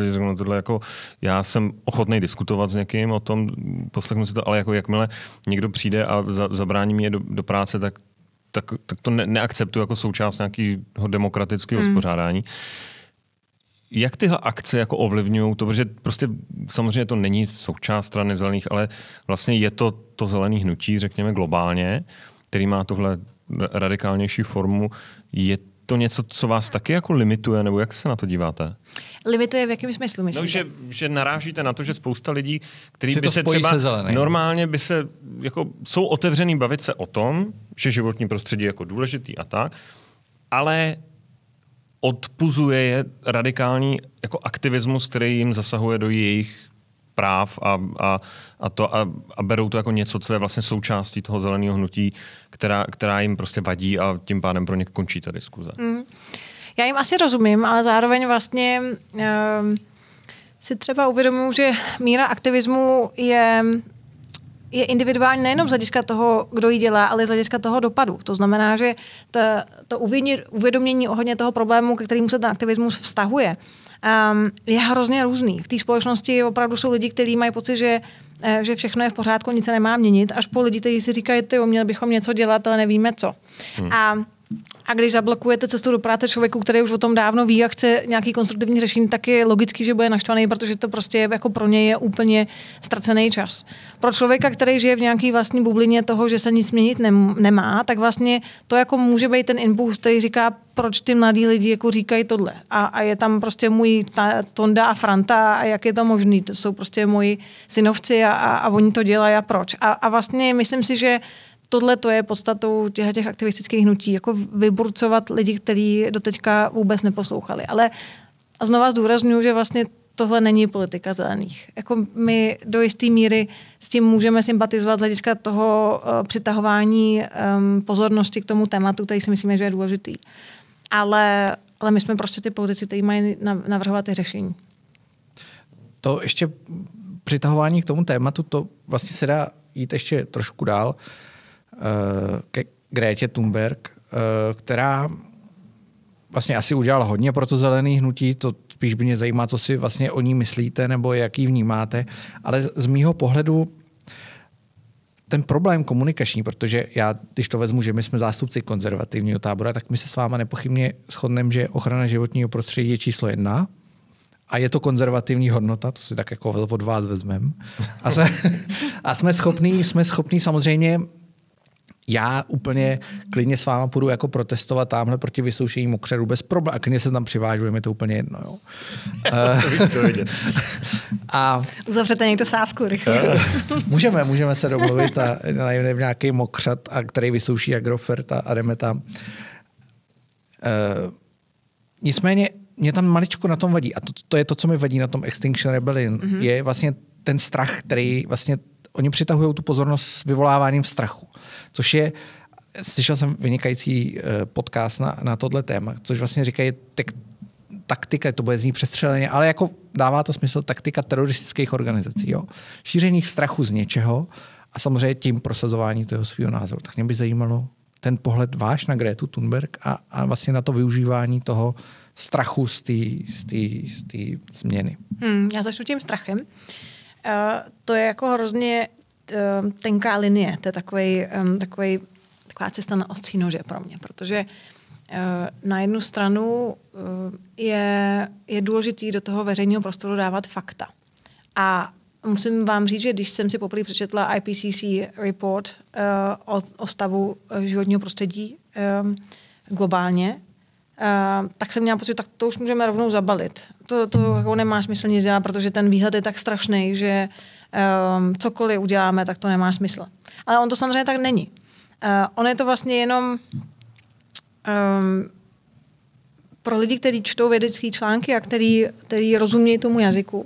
Řeknu tohle jako, já jsem ochotný diskutovat s někým o tom, poslechnu si to, ale jako jakmile někdo přijde a za, zabrání mě do, do práce, tak, tak, tak to ne, neakceptuju jako součást nějakého demokratického hmm. uspořádání. Uh, jak tyhle akce jako ovlivňují to, protože prostě samozřejmě to není součást strany zelených, ale vlastně je to to zelený hnutí, řekněme globálně, který má tuhle radikálnější formu. Je to něco, co vás taky jako limituje, nebo jak se na to díváte? Limituje v jakém smyslu, myslíte? No, že, že narážíte na to, že spousta lidí, kteří by se třeba se zelený. normálně by se, jako jsou otevřený bavit se o tom, že životní prostředí je jako důležitý a tak, ale odpuzuje je radikální jako aktivismus, který jim zasahuje do jejich práv a, a, a, to, a, a berou to jako něco, co je vlastně součástí toho zeleného hnutí, která, která jim prostě vadí a tím pádem pro ně končí ta diskuze. Mm. Já jim asi rozumím, ale zároveň vlastně um, si třeba uvědomuji, že míra aktivismu je je individuální nejenom z hlediska toho, kdo ji dělá, ale z hlediska toho dopadu. To znamená, že to, to uvědomění ohledně toho problému, ke kterému se ten aktivismus vztahuje, um, je hrozně různý. V té společnosti opravdu jsou lidi, kteří mají pocit, že eh, že všechno je v pořádku, nic se nemá měnit, až po lidi, kteří si říkají, ty, měli bychom něco dělat, ale nevíme co. Hmm. A a když zablokujete cestu do práce člověku, který už o tom dávno ví a chce nějaký konstruktivní řešení, tak je logický, že bude naštvaný, protože to prostě je, jako pro něj je úplně ztracený čas. Pro člověka, který žije v nějaké vlastní bublině toho, že se nic měnit nemá, tak vlastně to jako může být ten impuls, který říká, proč ty mladí lidi jako říkají tohle. A, a je tam prostě můj ta, Tonda a Franta a jak je to možný. To jsou prostě moji synovci a, a, a oni to dělají a proč. A, a vlastně myslím si, že tohle to je podstatou těch, těch aktivistických hnutí, jako vyburcovat lidi, kteří doteďka vůbec neposlouchali. Ale a znova zdůraznuju, že vlastně tohle není politika zelených. Jako my do jisté míry s tím můžeme sympatizovat z hlediska toho uh, přitahování um, pozornosti k tomu tématu, který si myslíme, že je důležitý. Ale, ale my jsme prostě ty politici, kteří mají navrhovat ty řešení. To ještě přitahování k tomu tématu, to vlastně se dá jít ještě trošku dál. Uh, Eh, ke Grétě Thunberg, eh, která vlastně asi udělala hodně pro to zelený hnutí, to spíš by mě zajímá, co si vlastně o ní myslíte nebo jak ji vnímáte, ale z mýho pohledu ten problém komunikační, protože já, když to vezmu, že my jsme zástupci konzervativního tábora, tak my se s váma nepochybně shodneme, že ochrana životního prostředí je číslo jedna a je to konzervativní hodnota, to si tak jako od vás vezmeme. A, se, a jsme schopní jsme schopní samozřejmě já úplně klidně s váma půjdu jako protestovat tamhle proti vysoušení mokřerů bez problémů. A klidně se tam přivážu, je mi to úplně jedno. Jo. a... Uzavřete někdo sásku rychle. můžeme, můžeme se domluvit a najde nějaký mokřat, a který vysouší Agrofert a, a jdeme tam. Uh, nicméně mě tam maličko na tom vadí, a to, to je to, co mi vadí na tom Extinction Rebellion, mm-hmm. je vlastně ten strach, který vlastně oni přitahují tu pozornost s vyvoláváním strachu, což je Slyšel jsem vynikající eh, podcast na, na tohle téma, což vlastně říkají tak, taktika, to bude z ní přestřeleně, ale jako dává to smysl taktika teroristických organizací. Jo? Šíření strachu z něčeho a samozřejmě tím prosazování toho svého názoru. Tak mě by zajímalo ten pohled váš na Gretu Thunberg a, a vlastně na to využívání toho strachu z té změny. Hmm, já začnu tím strachem. Uh, Eh, to je jako hrozně eh, tenká linie. To je takový, takový, taková cesta na ostří nože pro mě, protože eh, na jednu stranu je, je důležitý do toho veřejného prostoru dávat fakta. A musím vám říct, že když jsem si poprvé přečetla IPCC report uh, o, o stavu životního prostředí um, globálně, Ehm, tak jsem měla pocit, tak to už můžeme rovnou zabalit. To, to jako nemá smysl nic dělat, protože ten výhled je tak strašný, že um, cokoliv uděláme, tak to nemá smysl. Ale on to samozřejmě tak není. Uh, on je to vlastně jenom um, pro lidi, kteří čtou vědecké články a který, který rozumějí tomu jazyku,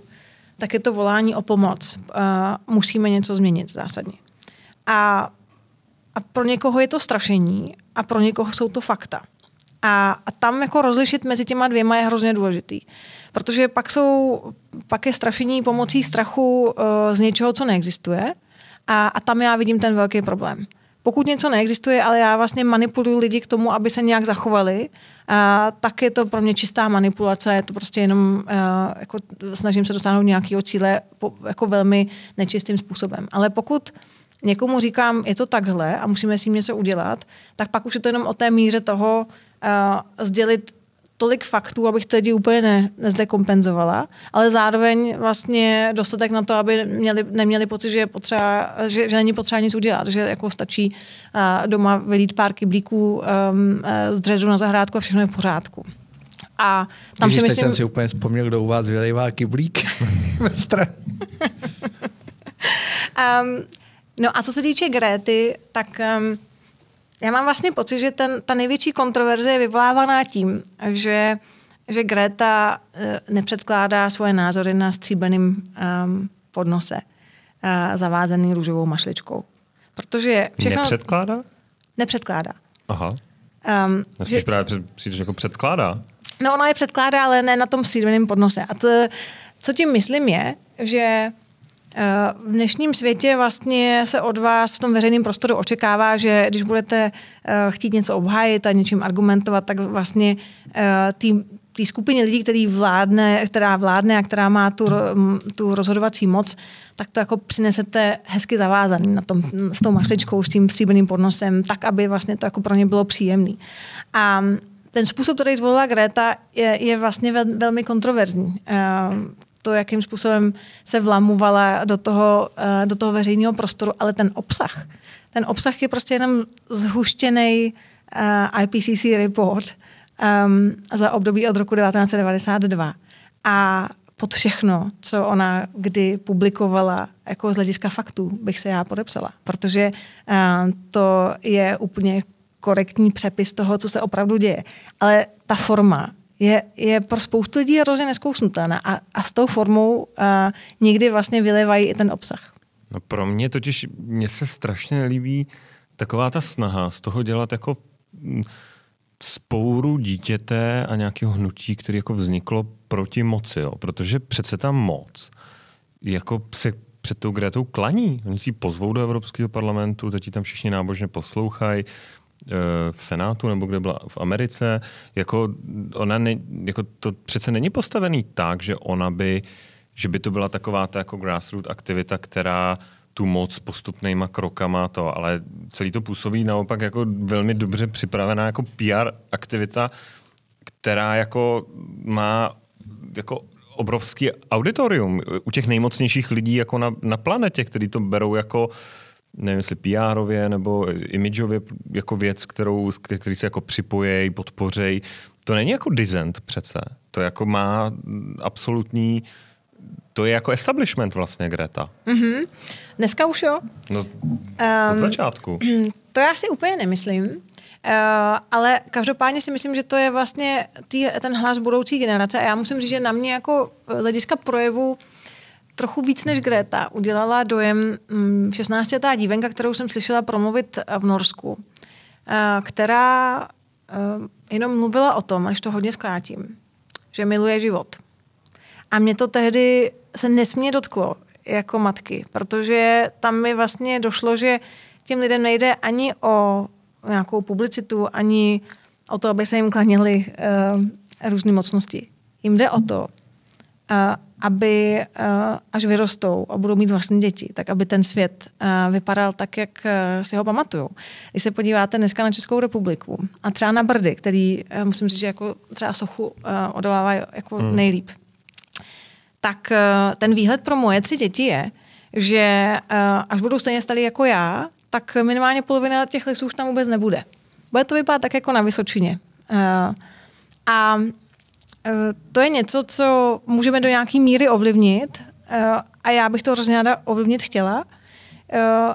tak je to volání o pomoc. Uh, musíme něco změnit zásadně. A, a pro někoho je to strašení a pro někoho jsou to fakta. A, a tam jako rozlišit mezi těma dvěma je hrozně důležitý. Protože pak, jsou, pak je strašení pomocí strachu uh, z něčeho, co neexistuje. A, a tam já vidím ten velký problém. Pokud něco neexistuje, ale já vlastně manipuluji lidi k tomu, aby se nějak zachovali, a, tak je to pro mě čistá manipulace. Je to prostě jenom, a, eh, jako snažím se dostáhnout nějakého cíle po, jako velmi nečistým způsobem. Ale pokud někomu říkám, je to takhle a musíme s tím něco udělat, tak pak už je to jenom o té míře toho, uh, sdělit tolik faktů, abych to lidi úplně ne, nezdekompenzovala, ale zároveň vlastně dostatek na to, aby měli, neměli pocit, že, je potřeba, že, že není potřeba nic udělat, že jako stačí uh, doma vylít pár kyblíků um, z dřezu na zahrádku a všechno je v pořádku. A tam Ježiš, si myslím... jsem si úplně vzpomněl, kdo u vás vylejvá kyblík ve um, no a co se týče Gréty, tak um, já mám vlastně pocit, že ten, ta největší kontroverze je vyvolávaná tím, že, že Greta eh, nepředkládá svoje názory na stříbeným um, podnose uh, zavázený růžovou mašličkou. Protože všechno... Nepředkládá? Nepředkládá. Aha. Um, ehm, Já že... právě před, přijdeš jako předkládá. No ona je předkládá, ale ne na tom stříbeném podnose. A to, co tím myslím je, že v dnešním světě vlastně se od vás v tom veřejném prostoru očekává, že když budete eh, chtít něco obhájit a něčím argumentovat, tak vlastně eh, tý, té skupině lidí, který vládne, která vládne a která má tu, tu rozhodovací moc, tak to jako přinesete hezky zavázaný na tom, s tou mašličkou, s tím stříbeným podnosem, tak, aby vlastně to jako pro ně bylo příjemný. A ten způsob, který zvolila Greta, je, je vlastně velmi kontroverzní. Eh, to, jakým způsobem se vlamovala do toho, eh, do toho veřejného prostoru, ale ten obsah, ten obsah je prostě jenom zhuštěný eh, IPCC report ehm, za období od roku 1992. A pod všechno, co ona kdy publikovala, jako z hlediska faktů, bych se já podepsala. Protože eh, to je úplně korektní přepis toho, co se opravdu děje. Ale ta forma je, je pro spoustu lidí hrozně neskousnutelná a, a s tou formou a, někdy vlastně vylevají i ten obsah. No pro mě totiž, mně se strašně nelíbí taková ta snaha z toho dělat jako mm, spouru dítěte a nějakého hnutí, které jako vzniklo proti moci, jo. protože přece ta moc jako se před tou Gretou klaní. Oni si pozvou do Evropského parlamentu, teď tam všichni nábožně poslouchají, Eh, v Senátu nebo kde byla v Americe, jako ona ne, jako to přece není postavený tak, že ona by, že by to byla taková ta jako grassroots aktivita, která tu moc postupnýma krokama to, ale celý to působí naopak jako velmi dobře připravená jako PR aktivita, která jako má jako obrovský auditorium u těch nejmocnějších lidí jako na, na planetě, kteří to berou jako uh, nevím jestli pr nebo imidžově jako věc, kterou, který se jako připojejí, podpořejí. To není jako dizent přece. To jako má absolutní to je jako establishment vlastně, Greta. Mm-hmm. Dneska už jo. No, ehm, od začátku. to já si úplně nemyslím. Uh, ale každopádně si myslím, že to je vlastně tý, ten hlas budoucí generace a já musím říct, že na mě jako eh, hlediska projevu uh, trochu víc než Greta udělala dojem 16-letá mm, dívenka, kterou jsem slyšela promluvit eh, v Norsku, eh, která eh, jenom mluvila o tom, až to hodně zkrátím, že miluje život. A mě to tehdy se nesmě dotklo jako matky, protože tam mi vlastně došlo, že těm lidem nejde ani o nějakou publicitu, ani o to, aby se jim klanily uh, různé mocnosti. Jim jde o to, uh, aby eh, až vyrostou a budou mít vlastní děti, tak aby ten svět eh, vypadal tak, jak eh, si ho pamatuju. Když se podíváte dneska na Českou republiku a třeba na Brdy, který musím říct, že jako třeba sochu odolává jako hmm. nejlíp, tak ten výhled pro moje tři děti je, že až budou stejně starý jako já, tak minimálně polovina těch lesů už tam vůbec nebude. Bude to vypadat tak jako na Vysočině. A Eh, to je něco, co můžeme do nějaké míry ovlivnit eh, a já bych to hrozně ráda ovlivnit chtěla. Eh,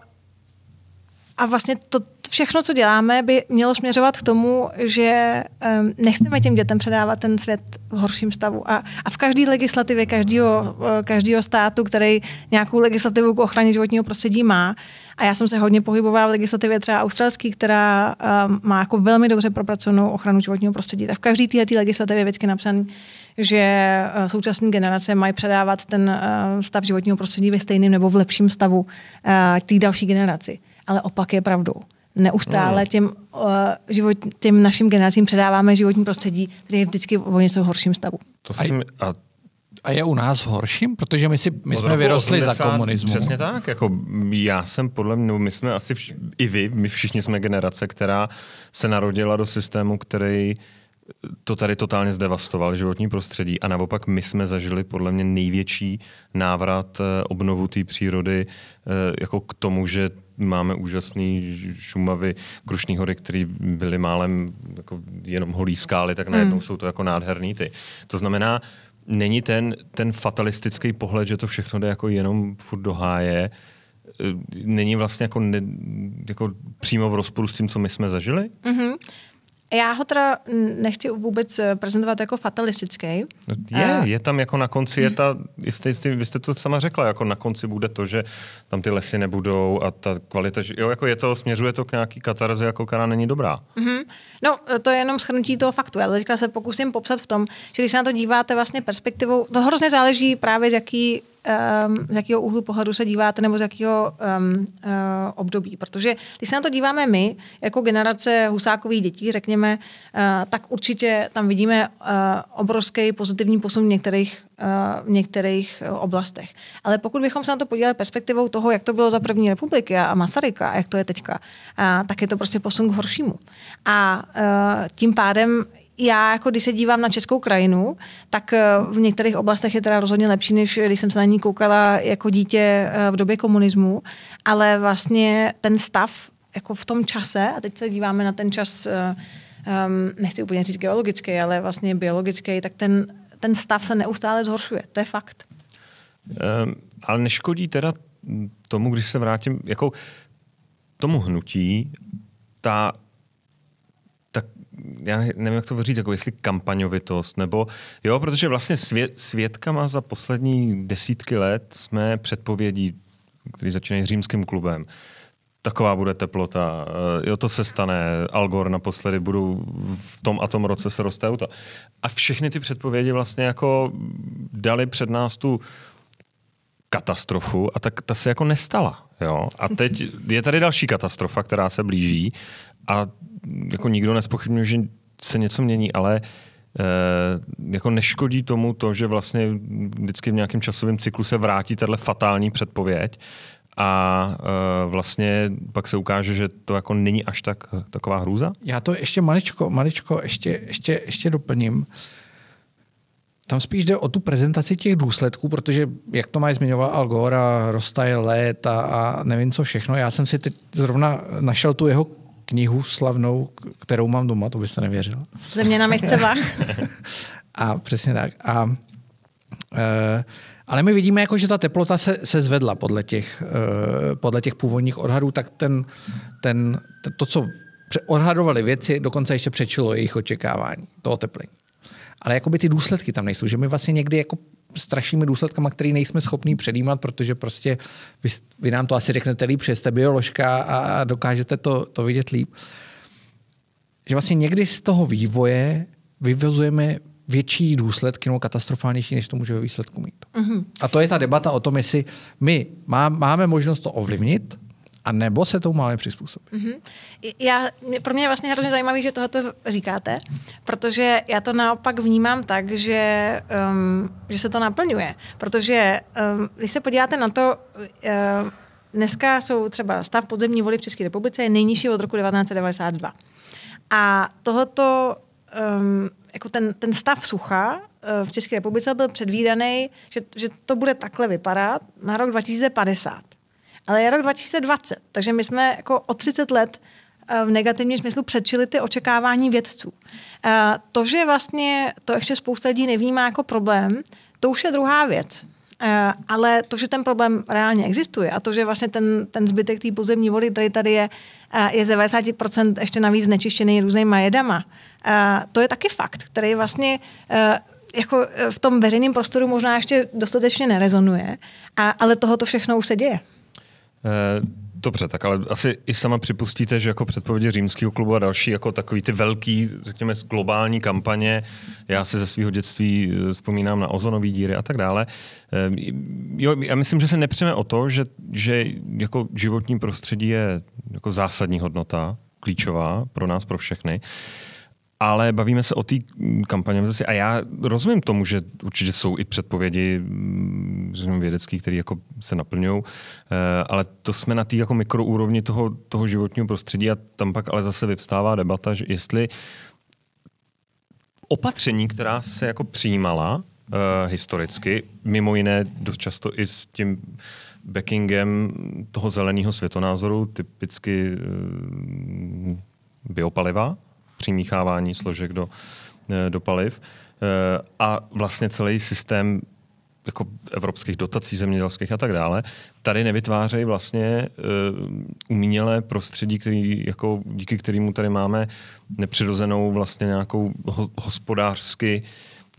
a vlastně to všechno, co děláme, by mělo směřovat k tomu, že um, nechceme těm dětem předávat ten svět v horším stavu. A, a v každé legislativě každého, eh, každého státu, který nějakou legislativu k ochraně životního prostředí má, a já jsem se hodně pohybovala v legislativě třeba australský, která um, má jako velmi dobře propracovanou ochranu životního prostředí. Tak v každé této legislativě je vždycky napsané, že uh, eh, současné generace mají předávat ten uh, stav životního prostředí ve stejném nebo v lepším stavu uh, té další generaci ale opak je pravdou. Neustále no, no. těm, uh, život, těm našim generacím předáváme životní prostředí, které je vždycky o něco horším stavu. To tím, a a je u nás horším, protože my, si, my jsme vyrostli 80, za komunismu. Přesně tak, jako já jsem podle mě, my jsme asi vš, i vy, my všichni jsme generace, která se narodila do systému, který eh, to tady totálně zdevastoval životní prostředí a naopak my jsme zažili podle mě největší návrat eh, obnovu té přírody jako k tomu, že máme úžasný šumavy, krušní hory, které byly málem jako jenom holí skály, tak najednou hmm. jsou to jako nádherný ty. To znamená, není ten, ten fatalistický pohled, že to všechno jde jako jenom furt do háje, e, není vlastně jako, ne, jako přímo v rozporu s tím, co my jsme zažili? Mm-hmm. Já ho teda nechci vůbec eh, prezentovat jako fatalistický. Je, eh, je tam jako na konci, je ta, jste, jste, vy jste to sama řekla, jako na konci bude to, že tam ty lesy nebudou a ta kvalita, jo, jako je to, směřuje to k nějaký katarze, jako která není dobrá. Mm-hmm. No, eh, to je jenom schrnutí toho faktu. ale teďka se pokusím popsat v tom, že když se na to díváte vlastně perspektivou, to hrozně záleží právě z jaký um, z jakého úhlu pohledu se díváte nebo z jakého um, uh, období. Protože když se na to díváme my, jako generace husákových dětí, řekněme, uh, tak určitě tam vidíme uh, obrovský pozitivní posun v některých, uh, v některých oblastech. Ale pokud bychom se na to podívali perspektivou toho, jak to bylo za první republiky a Masaryka, a jak to je teďka, uh, tak je to prostě posun k horšímu. A uh, tím pádem já, jako když se dívám na českou krajinu, tak eh, v některých oblastech je teda rozhodně lepší, než když jsem se na ní koukala jako dítě eh, v době komunismu, ale vlastně ten stav jako v tom čase, a teď se díváme na ten čas, um, nechci úplně říct geologický, ale vlastně biologický, tak ten, ten stav se neustále zhoršuje. To je fakt. Um, ale neškodí teda tomu, když se vrátím, jako tomu hnutí, ta já nevím, jak to říct, jako jestli kampaňovitost, nebo jo, protože vlastně svě, světkama za poslední desítky let jsme předpovědí, který začínají římským klubem, taková bude teplota, eh, jo, to se stane, Algor naposledy budou v tom a tom roce se roste auta. A všechny ty předpovědi vlastně jako dali před nás tu katastrofu a tak ta se jako nestala. Jo? A teď je tady další katastrofa, která se blíží a jako nikdo nespochybňuje, že se něco mění, ale eh, jako neškodí tomu to, že vlastně vždycky v nějakém časovém cyklu se vrátí tahle fatální předpověď a eh, vlastně pak se ukáže, že to jako není až tak eh, taková hrůza? Já to ještě maličko, maličko ještě, ještě, ještě doplním. Tam spíš jde o tu prezentaci těch důsledků, protože jak to mají zmiňoval Al Gore a Rostaj Let a, a nevím co všechno, já jsem si teď zrovna našel tu jeho knihu slavnou, kterou mám doma, to byste nevěřil. Země na myšce a přesně tak. A, e, ale my vidíme, jako, že ta teplota se, se zvedla podle těch, e, podle těch původních odhadů, tak ten, ten, to, co odhadovali věci, dokonce ještě přečilo jejich očekávání, to oteplení. Ale jakoby ty důsledky tam nejsou, že my vlastně někdy jako strašnými důsledkama, které nejsme schopni předjímat, protože prostě vy, vy nám to asi řeknete líp, že jste bioložka a dokážete to, to vidět líp. Že vlastně někdy z toho vývoje vyvozujeme větší důsledky nebo katastrofálnější, než to může výsledku mít. Mm-hmm. A to je ta debata o tom, jestli my má, máme možnost to ovlivnit, a nebo se tomu máme přizpůsobit. Mm-hmm. Já, pro mě je vlastně hrozně zajímavý, že tohle říkáte, protože já to naopak vnímám tak, že, um, že se to naplňuje. Protože um, když se podíváte na to, um, dneska jsou třeba stav podzemní vody v České republice je nejnižší od roku 1992. A tohoto, um, jako ten, ten stav sucha uh, v České republice byl předvídaný, že, že to bude takhle vypadat na rok 2050. Ale je rok 2020, takže my jsme jako o 30 let eh, v negativním smyslu předčili ty očekávání vědců. Eh, to, že vlastně to ještě spousta lidí nevnímá jako problém, to už je druhá věc. Eh, ale to, že ten problém reálně existuje a to, že vlastně ten, ten zbytek té podzemní vody, který tady je, je ze 90% ještě navíc znečištěný různýma jedama, to je taky fakt, který vlastně jako v tom veřejném prostoru možná ještě dostatečně nerezonuje, a, ale tohoto všechno už se děje. Eh, dobře, tak ale asi i sama připustíte, že jako předpovědi římského klubu a další, jako takový ty velký, řekněme, globální kampaně, já si ze svého dětství eh, vzpomínám na ozonové díry a tak dále. Eh, jo, já myslím, že se nepřeme o to, že, že jako životní prostředí je jako zásadní hodnota, klíčová pro nás, pro všechny. Uh, ale bavíme se o té kampaně. A já rozumím tomu, že určitě jsou i předpovědi mm, vědeckých, které jako se naplňují, eh, ale to jsme na té jako mikroúrovni toho, toho životního prostředí a tam pak ale zase vyvstává debata, že jestli opatření, která se jako přijímala eh, historicky, mimo jiné dost často i s tím backingem toho zeleného světonázoru, typicky eh, biopaliva, přimíchávání složek do, eh, do paliv. Eh, a vlastně celý systém jako evropských dotací zemědělských a tak dále, tady nevytvářejí vlastně uh, umělé prostředí, který, jako, díky kterému tady máme nepřirozenou vlastně nějakou ho, hospodářsky uh,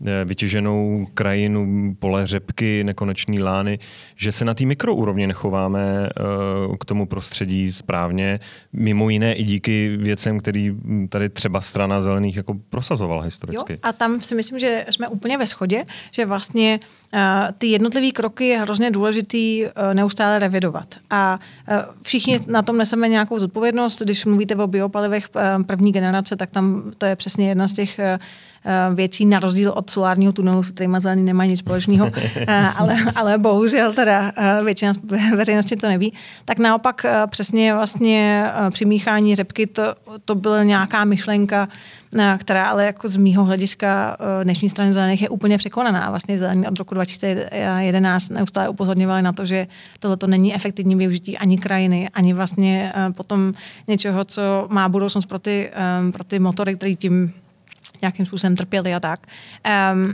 Eh, vytěženou krajinu, pole řepky, nekonečný lány, že se na té mikroúrovni nechováme eh, k tomu prostředí správně, mimo jiné i díky věcem, který tady třeba strana zelených jako prosazovala historicky. Jo, a tam si myslím, že jsme úplně ve schodě, že vlastně eh, ty jednotlivé kroky je hrozně důležitý neustále revidovat. A všichni hmm. na tom neseme nějakou zodpovědnost. Když mluvíte o biopalivech první generace, tak tam to je přesně jedna z těch Eh, větší, na rozdíl od solárního tunelu, s kterýma zelený nemá nic společného, eh, ale, ale bohužel teda eh, většina veřejnosti to neví, tak naopak přesně vlastně přimíchání řepky, to, to byla nějaká myšlenka, která ale jako z mýho hlediska dnešní strany zelených je úplně překonaná. Vlastně zelení od roku 2011 neustále upozorňovali na to, že tohle to není efektivní využití ani krajiny, ani vlastně potom něčeho, co má budoucnost pro ty, pro ty motory, který tím nějakým způsobem trpěli a tak. Um,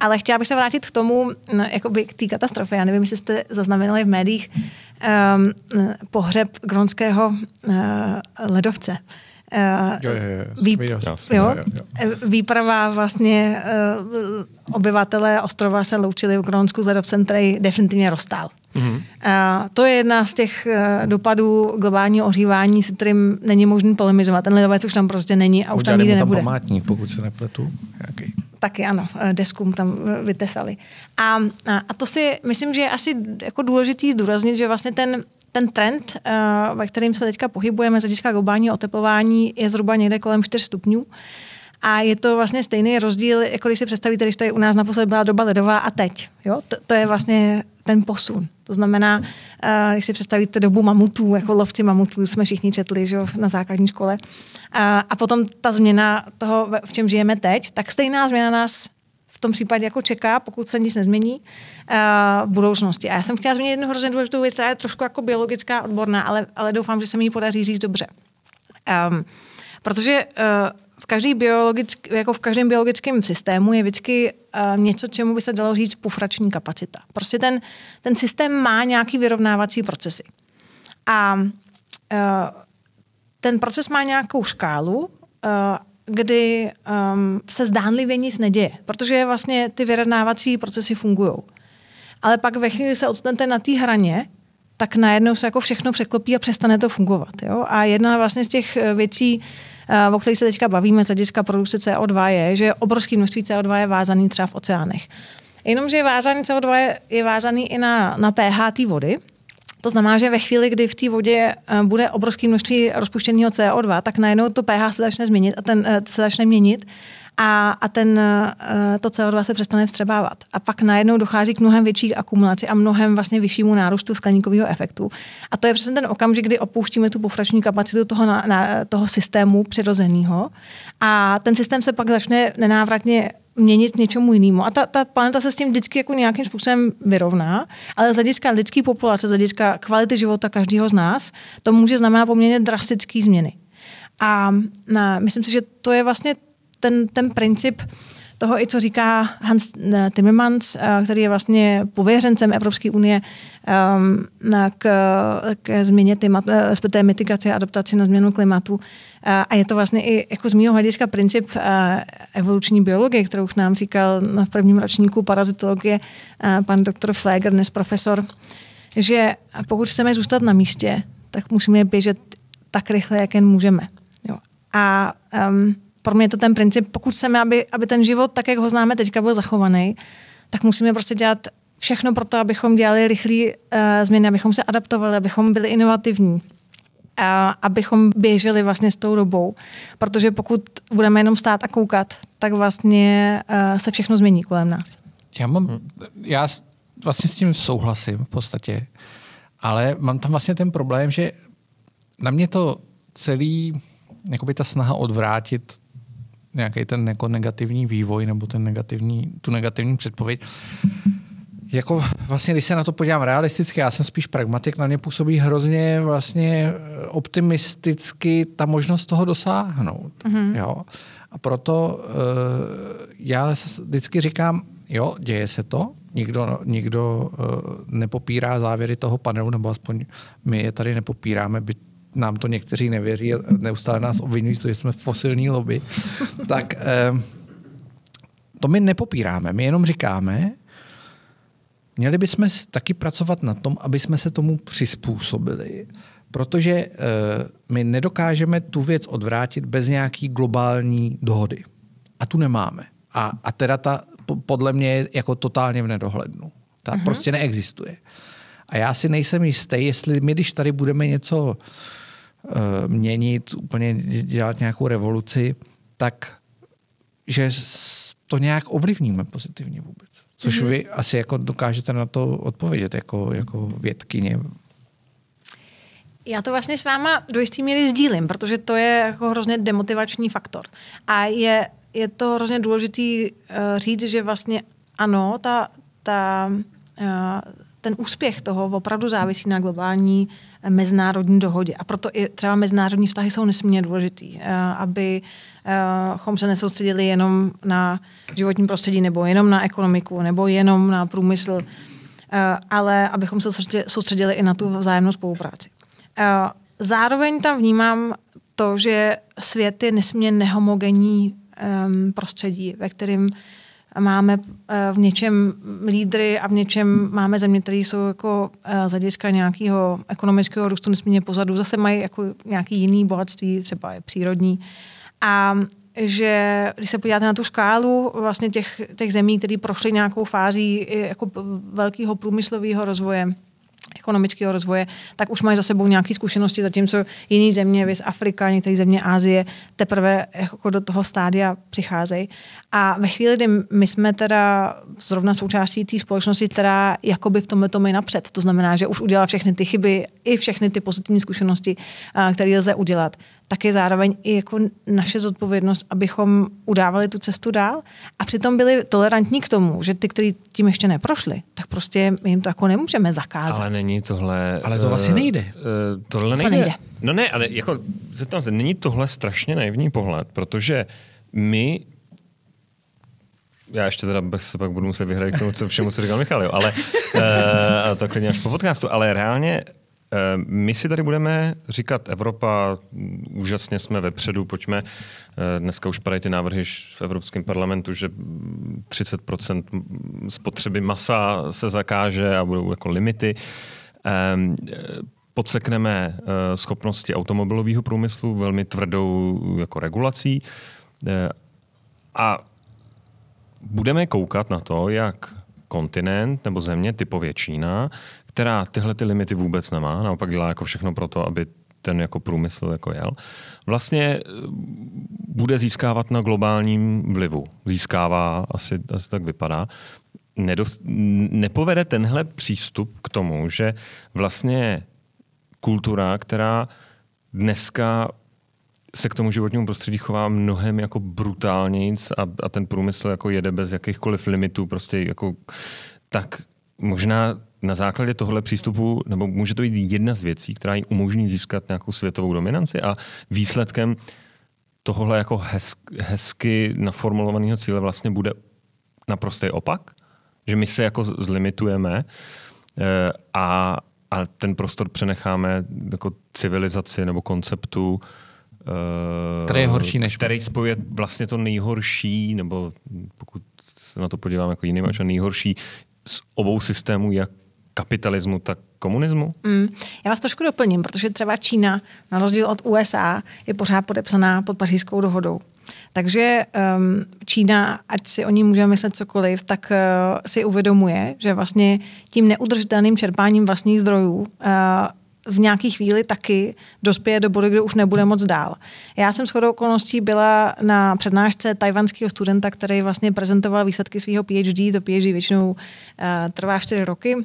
ale chtěla bych se vrátit k tomu, no, jakoby k té katastrofě. Já nevím, jestli jste zaznamenali v médiích um, pohřeb gronského uh, ledovce jo, jo, jo. Eh, výprava vlastně eh, obyvatelé ostrova se loučili v Kronsku s ledovcem, který definitivně roztál. Mm-hmm. to je jedna z těch dopadů globálního ohřívání, se kterým není možné polemizovat. Ten ledovec už tam prostě není a už Udělali tam nikdy nebude. tam nebude. památník, pokud se nepletu. Jaký? Taky ano, deskům tam vytesali. A, a, a to si myslím, že je asi jako důležitý zdůraznit, že vlastně ten ten trend, eh, ve kterým se teďka pohybujeme z hlediska globálního oteplování, je zhruba někde kolem 4 stupňů. A je to vlastně stejný rozdíl, jako když si představíte, když tady u nás naposledy byla doba ledová a teď. Jo? To, to je vlastně ten posun. To znamená, eh, když si představíte dobu mamutů, jako lovci mamutů jsme všichni četli že, na základní škole, a, eh, a potom ta změna toho, v čem žijeme teď, tak stejná změna nás v tom případě jako čeká, pokud se nic nezmění uh, v budoucnosti. A já jsem chtěla zmínit jednu hrozně důležitou věc, která je trošku jako biologická, odborná, ale, ale doufám, že se mi ji podaří říct dobře. Um, protože uh, v, každý jako v každém biologickém systému je vždycky uh, něco, čemu by se dalo říct pufrační kapacita. Prostě ten, ten systém má nějaký vyrovnávací procesy. A uh, ten proces má nějakou škálu uh, kdy um, se zdánlivě nic neděje, protože vlastně ty vyjednávací procesy fungují. Ale pak ve chvíli, kdy se odstanete na té hraně, tak najednou se jako všechno překlopí a přestane to fungovat. Jo? A jedna vlastně z těch eh, věcí, eh, o kterých se teďka bavíme z hlediska produkce CO2 je, že obrovské množství CO2 je vázaný třeba v oceánech. Jenomže vázaný CO2 je vázaný i na, na pH té vody, to znamená, že ve chvíli, kdy v té vodě eh, bude obrovské množství rozpuštěného CO2, tak najednou to pH se začne změnit a ten eh, se začne měnit a, a ten, eh, to CO2 se přestane vstřebávat. A pak najednou dochází k mnohem větší akumulaci a mnohem vlastně vyššímu nárůstu skleníkového efektu. A to je přesně ten okamžik, kdy opouštíme tu pofrační kapacitu toho, na, na, toho systému přirozeného a ten systém se pak začne nenávratně měnit něčemu jinému. A ta, ta planeta se s tím vždycky jako nějakým způsobem vyrovná, ale z hlediska lidské populace, z hlediska kvality života každého z nás, to může znamenat poměrně drastické změny. A na, myslím si, že to je vlastně ten, ten princip, toho i co říká Hans eh, Timmermans, eh, který je vlastně pověřencem Evropské unie ehm, k, k změně eh, té mitigace a adaptaci na změnu klimatu. A je to vlastně i jako z mého hlediska princip evoluční biologie, kterou nám říkal na prvním ročníku parazitologie pan doktor Fleger, dnes profesor, že pokud chceme zůstat na místě, tak musíme běžet tak rychle, jak jen můžeme. Jo. A um, pro mě je to ten princip, pokud chceme, aby, aby ten život, tak jak ho známe teďka, byl zachovaný, tak musíme prostě dělat všechno pro to, abychom dělali rychlé uh, eh, změny, abychom se adaptovali, abychom byli inovativní a abychom běželi vlastně s tou dobou, protože pokud budeme jenom stát a koukat, tak vlastně uh, se všechno změní kolem nás. Já mám, já vlastně s tím souhlasím v podstatě, ale mám tam vlastně ten problém, že na mě to celý, jakoby ta snaha odvrátit nějaký ten jako negativní vývoj nebo ten negativní, tu negativní předpověď. Jako vlastně, když se na to podívám realisticky, já jsem spíš pragmatik, na mě působí hrozně vlastně eh, optimisticky ta možnost toho dosáhnout. Mm-hmm. Jo? A proto uh, já vždycky říkám, jo, děje se to, nikdo, nikdo uh, nepopírá závěry toho panelu, nebo aspoň my je tady nepopíráme, byť nám to někteří nevěří a neustále nás obvinují, že jsme fosilní lobby, tak eh, to my nepopíráme. My jenom říkáme, měli bychom taky pracovat na tom, aby jsme se tomu přizpůsobili, protože eh, my nedokážeme tu věc odvrátit bez nějaký globální dohody. A tu nemáme. A, a teda ta podle mě je jako totálně v nedohlednu. Ta uh-huh. prostě neexistuje. A já si nejsem jistý, jestli my, když tady budeme něco Eh, měnit, úplně dělat nějakou revoluci, tak že to nějak ovlivníme pozitivně vůbec. Což mhm. vy asi jako dokážete na to odpovědět jako, jako vědkyně. Já to vlastně s váma do jisté míry sdílím, protože to je jako hrozně demotivační faktor. A je, je to hrozně důležitý uh, říct, že vlastně ano, ta, ta uh, ten úspěch toho opravdu závisí na globální eh, mezinárodní dohodě. A proto i třeba mezinárodní vztahy jsou nesmírně důležitý, eh, eh, chom se nesoustředili jenom na životní prostředí, nebo jenom na ekonomiku, nebo jenom na průmysl, ale abychom se soustředili i na tu vzájemnou spolupráci. Zároveň tam vnímám to, že svět je nesmírně nehomogenní ehm, prostředí, ve kterém máme eh, v něčem lídry a v něčem máme země, které jsou jako eh, z hlediska nějakého ekonomického růstu nesmírně pozadu. Zase mají jako nějaký jiný bohatství, třeba je přírodní. A že když se podíváte na tu škálu vlastně těch, těch zemí, které prošly nějakou fází jako velkého průmyslového rozvoje, ekonomického rozvoje, tak už mají za sebou nějaké zkušenosti, zatímco jiné země, vys Afrika, některé země Asie, teprve jako do toho stádia přicházejí. A ve chvíli, kdy my jsme teda zrovna součástí té společnosti, která jakoby v tomhle tomu je napřed, to znamená, že už udělala všechny ty chyby i všechny ty pozitivní zkušenosti, které lze udělat, tak je zároveň i jako naše zodpovědnost, abychom udávali tu cestu dál a přitom byli tolerantní k tomu, že ty, kteří tím ještě neprošli, tak prostě my jim to jako nemůžeme zakázat. Ale není tohle... Ale to vlastně eh, nejde. Uh, tohle nejde. nejde. No ne, ale jako zeptám se, není tohle strašně naivní pohled, protože my já ještě teda bych se pak budu muset vyhrát k tomu, co všemu, co říkal Michal, jo. ale uh, to klidně až po podcastu, ale reálně Eh, my si tady budeme říkat Evropa, mm, úžasně jsme vepředu, pojďme. Eh, dneska už padají ty návrhy v Evropském parlamentu, že 30% spotřeby masa se zakáže a budou jako limity. Ehm, podsekneme eh, schopnosti automobilového průmyslu velmi tvrdou jako regulací a budeme koukat na to, jak kontinent nebo země typově Čína, která tyhle ty limity vůbec nemá, naopak dělá jako všechno pro to, aby ten jako průmysl jako jel, vlastně eh, bude získávat na globálním vlivu. Získává, asi, asi tak vypadá. Nedost, nepovede tenhle přístup k tomu, že vlastně kultura, která dneska se k tomu životnímu prostředí chová mnohem jako brutálnějc a, a ten průmysl jako jede bez jakýchkoliv limitů, prostě jako tak možná na základě tohle přístupu, nebo může to být jedna z věcí, která jí umožní získat nějakou světovou dominanci a výsledkem tohle jako hezky, hezky naformulovaného cíle vlastně bude naprostý opak, že my se jako zlimitujeme eh, a, a ten prostor přenecháme jako civilizaci nebo konceptu, eh, který je horší než... Který spojuje vlastně to nejhorší, nebo pokud se na to podíváme jako jiným, nejhorší z obou systémů, jak kapitalismu, tak komunismu? Mm. Já vás trošku doplním, protože třeba Čína, na rozdíl od USA, je pořád podepsaná pod pařížskou dohodou. Takže um, Čína, ať si o ní můžeme myslet cokoliv, tak uh, si uvědomuje, že vlastně tím neudržitelným čerpáním vlastních zdrojů uh, v nějaký chvíli taky dospěje do bodu, kde už nebude moc dál. Já jsem shodou okolností byla na přednášce tajvanského studenta, který vlastně prezentoval výsledky svého PhD, to PhD většinou uh, trvá čtyři roky,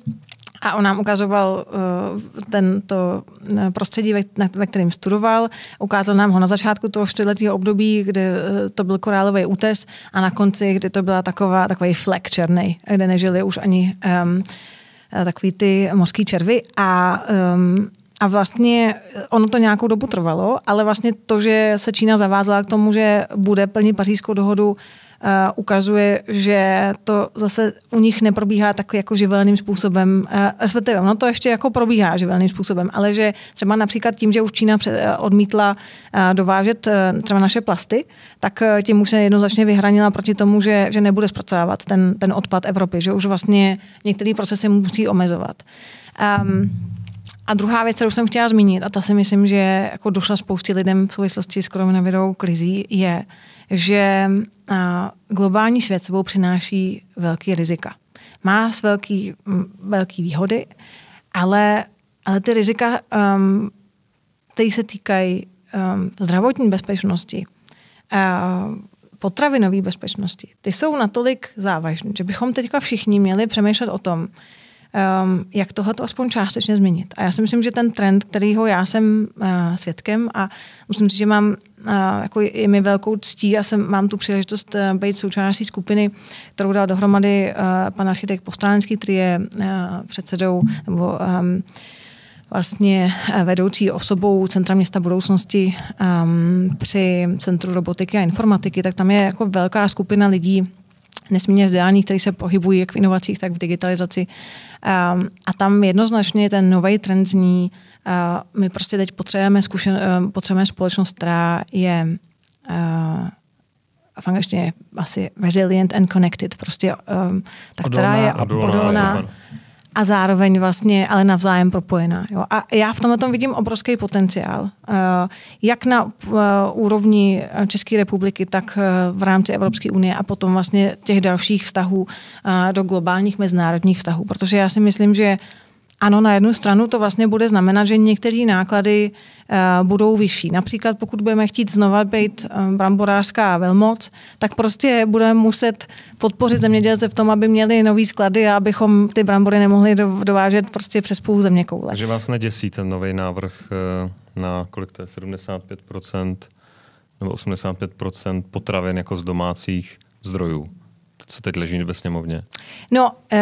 a on nám ukazoval uh, tento eh, prostředí, ve, ve kterém studoval. Ukázal nám ho na začátku toho čtyřletého období, kde uh, to byl korálový útes a na konci, kdy to byla taková, takový flek černý, kde nežili už ani um, takový ty mořský červy. A um, a vlastně ono to nějakou dobu trvalo, ale vlastně to, že se Čína zavázala k tomu, že bude plnit pařížskou dohodu Eh, ukazuje, že to zase u nich neprobíhá tak jako živelným způsobem, eh, respektive ono to ještě jako probíhá živelným způsobem, ale že třeba například tím, že už Čína eh, odmítla dovážet třeba naše plasty, tak tím už se jednoznačně vyhranila proti tomu, že, že nebude zpracovávat ten, ten odpad Evropy, že už vlastně některé procesy musí omezovat. Um, a druhá věc, kterou jsem chtěla zmínit, a ta si myslím, že jako došla spoustě lidem v souvislosti s koronavirovou krizí, je, že globální svět sebou přináší velký rizika. Má s velký, velký výhody, ale, ale ty rizika, um, které se týkají um, zdravotní bezpečnosti, uh, potravinové bezpečnosti, ty jsou natolik závažné, že bychom teďka všichni měli přemýšlet o tom, um, jak to aspoň částečně změnit. A já si myslím, že ten trend, kterýho já jsem uh, svědkem a musím říct, že mám a jako je mi velkou ctí, já jsem, mám tu příležitost eh, být součástí skupiny, kterou dal dohromady eh, pan architekt Postránský, který je eh, předsedou nebo ehm, vlastně vedoucí osobou Centra města budoucnosti ehm, při Centru robotiky a informatiky, tak tam je jako velká skupina lidí, nesmírně vzdělaných, kteří se pohybují jak v inovacích, tak v digitalizaci. Ehm, a tam jednoznačně ten nový trend zní my prostě teď potřebujeme, zkušen, eh, potřebujeme společnost, která je eh, v angličtině asi resilient and connected, prostě um, ta, která je odolná, a zároveň vlastně ale navzájem propojená. Jo. A já v tomhle tom vidím obrovský potenciál, uh, jak na uh, úrovni České republiky, tak uh, v rámci Evropské unie a potom vlastně těch dalších vztahů do globálních mezinárodních vztahů, protože já si myslím, že ano, na jednu stranu to vlastně bude znamenat, že některé náklady uh, budou vyšší. Například pokud budeme chtít znova být um, bramborářská velmoc, tak prostě budeme muset podpořit zemědělce v tom, aby měli nový sklady a abychom ty brambory nemohli do, dovážet prostě přes půl země koule. Takže vás neděsí ten nový návrh uh, na kolik to je, 75% nebo 85% potravin jako z domácích zdrojů? Co teď leží ve sněmovně? No, uh,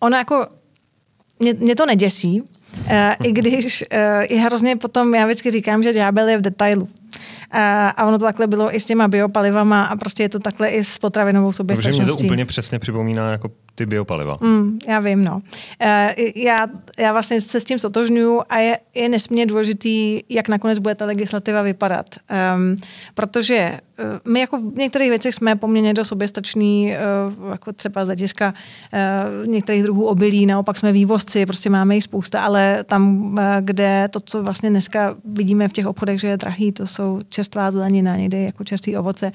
ona jako mě, mě to neděsí, eh, i když eh, je hrozně potom, já vždycky říkám, že ďábel je v detailu. Eh, a ono to takhle bylo i s těma biopalivama a prostě je to takhle i s potravinovou soběstačností. Takže mě to úplně přesně připomíná jako ty biopaliva. Mm, já vím, no. Eh, já, já vlastně se s tím sotožňuju a je, je nesmírně důležitý, jak nakonec bude ta legislativa vypadat. Um, protože eh, my jako v některých věcech jsme poměrně do soběstační, jako třeba z hlediska některých druhů obilí, naopak jsme vývozci, prostě máme jich spousta, ale tam, kde to, co vlastně dneska vidíme v těch obchodech, že je drahý, to jsou čerstvá zelenina, někde jako čerstvý ovoce,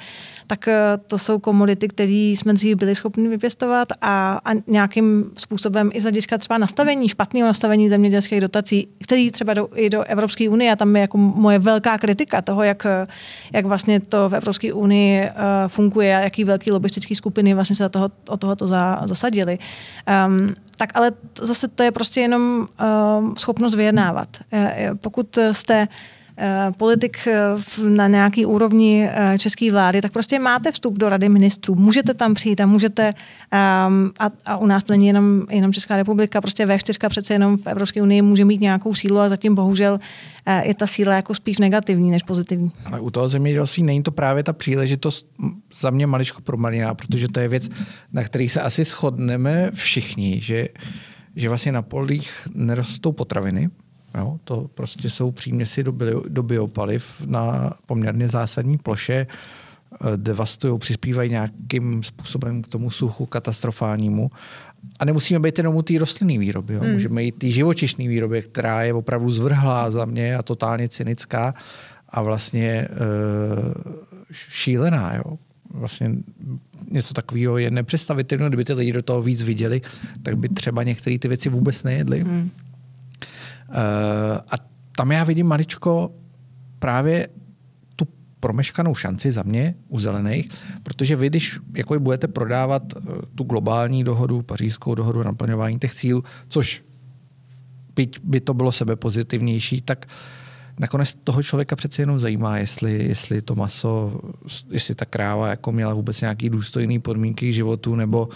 tak eh, to jsou komodity, které jsme dřív byli schopni vypěstovat a, a nějakým způsobem i zadiskat třeba nastavení, špatného nastavení zemědělských dotací, který třeba jdou i do Evropské unie, a tam je jako moje velká kritika toho, jak, eh, jak vlastně to v Evropské unii eh, funguje a jaký velký lobistické skupiny vlastně se toho, o tohoto za, zasadili. Um, ehm, tak ale zase to je prostě jenom um, schopnost vyjednávat. pokud jste uh, Eh, politik eh, na nějaký úrovni eh, české vlády, tak prostě máte vstup do rady ministrů, můžete tam přijít a můžete, ehm, a, a u nás to není jenom, jenom Česká republika, prostě V4 přece jenom v Evropské unii může mít nějakou sílu a zatím bohužel je ta síla jako spíš negativní než pozitivní. Ale u toho zemědělství není to právě ta příležitost za mě maličko promarněná, protože to je věc, na který se asi shodneme všichni, že, že vlastně na polích nerostou potraviny, Jo, to prostě jsou příměsi do, bio, do biopaliv na poměrně zásadní ploše, eh, devastují, přispívají nějakým způsobem k tomu suchu katastrofálnímu. A nemusíme být jenom u té rostlinné výroby. Jo. Hmm. Můžeme jít ty živočišné výroby, která je opravdu zvrhlá za mě a totálně cynická a vlastně e, šílená. Jo. Vlastně něco takového je nepředstavitelné. Kdyby ty lidi do toho víc viděli, tak by třeba některé ty věci vůbec nejedli. Hmm. Eh, a tam já vidím maličko právě tu promeškanou šanci za mě u zelených, protože vy, když jako budete prodávat eh, tu globální dohodu, pařížskou dohodu naplňování těch cílů, což byť by to bylo pozitivnější, tak nakonec toho člověka přeci jenom zajímá, jestli, jestli to maso, jestli ta kráva jako měla vůbec nějaký důstojný podmínky k životu, nebo uh,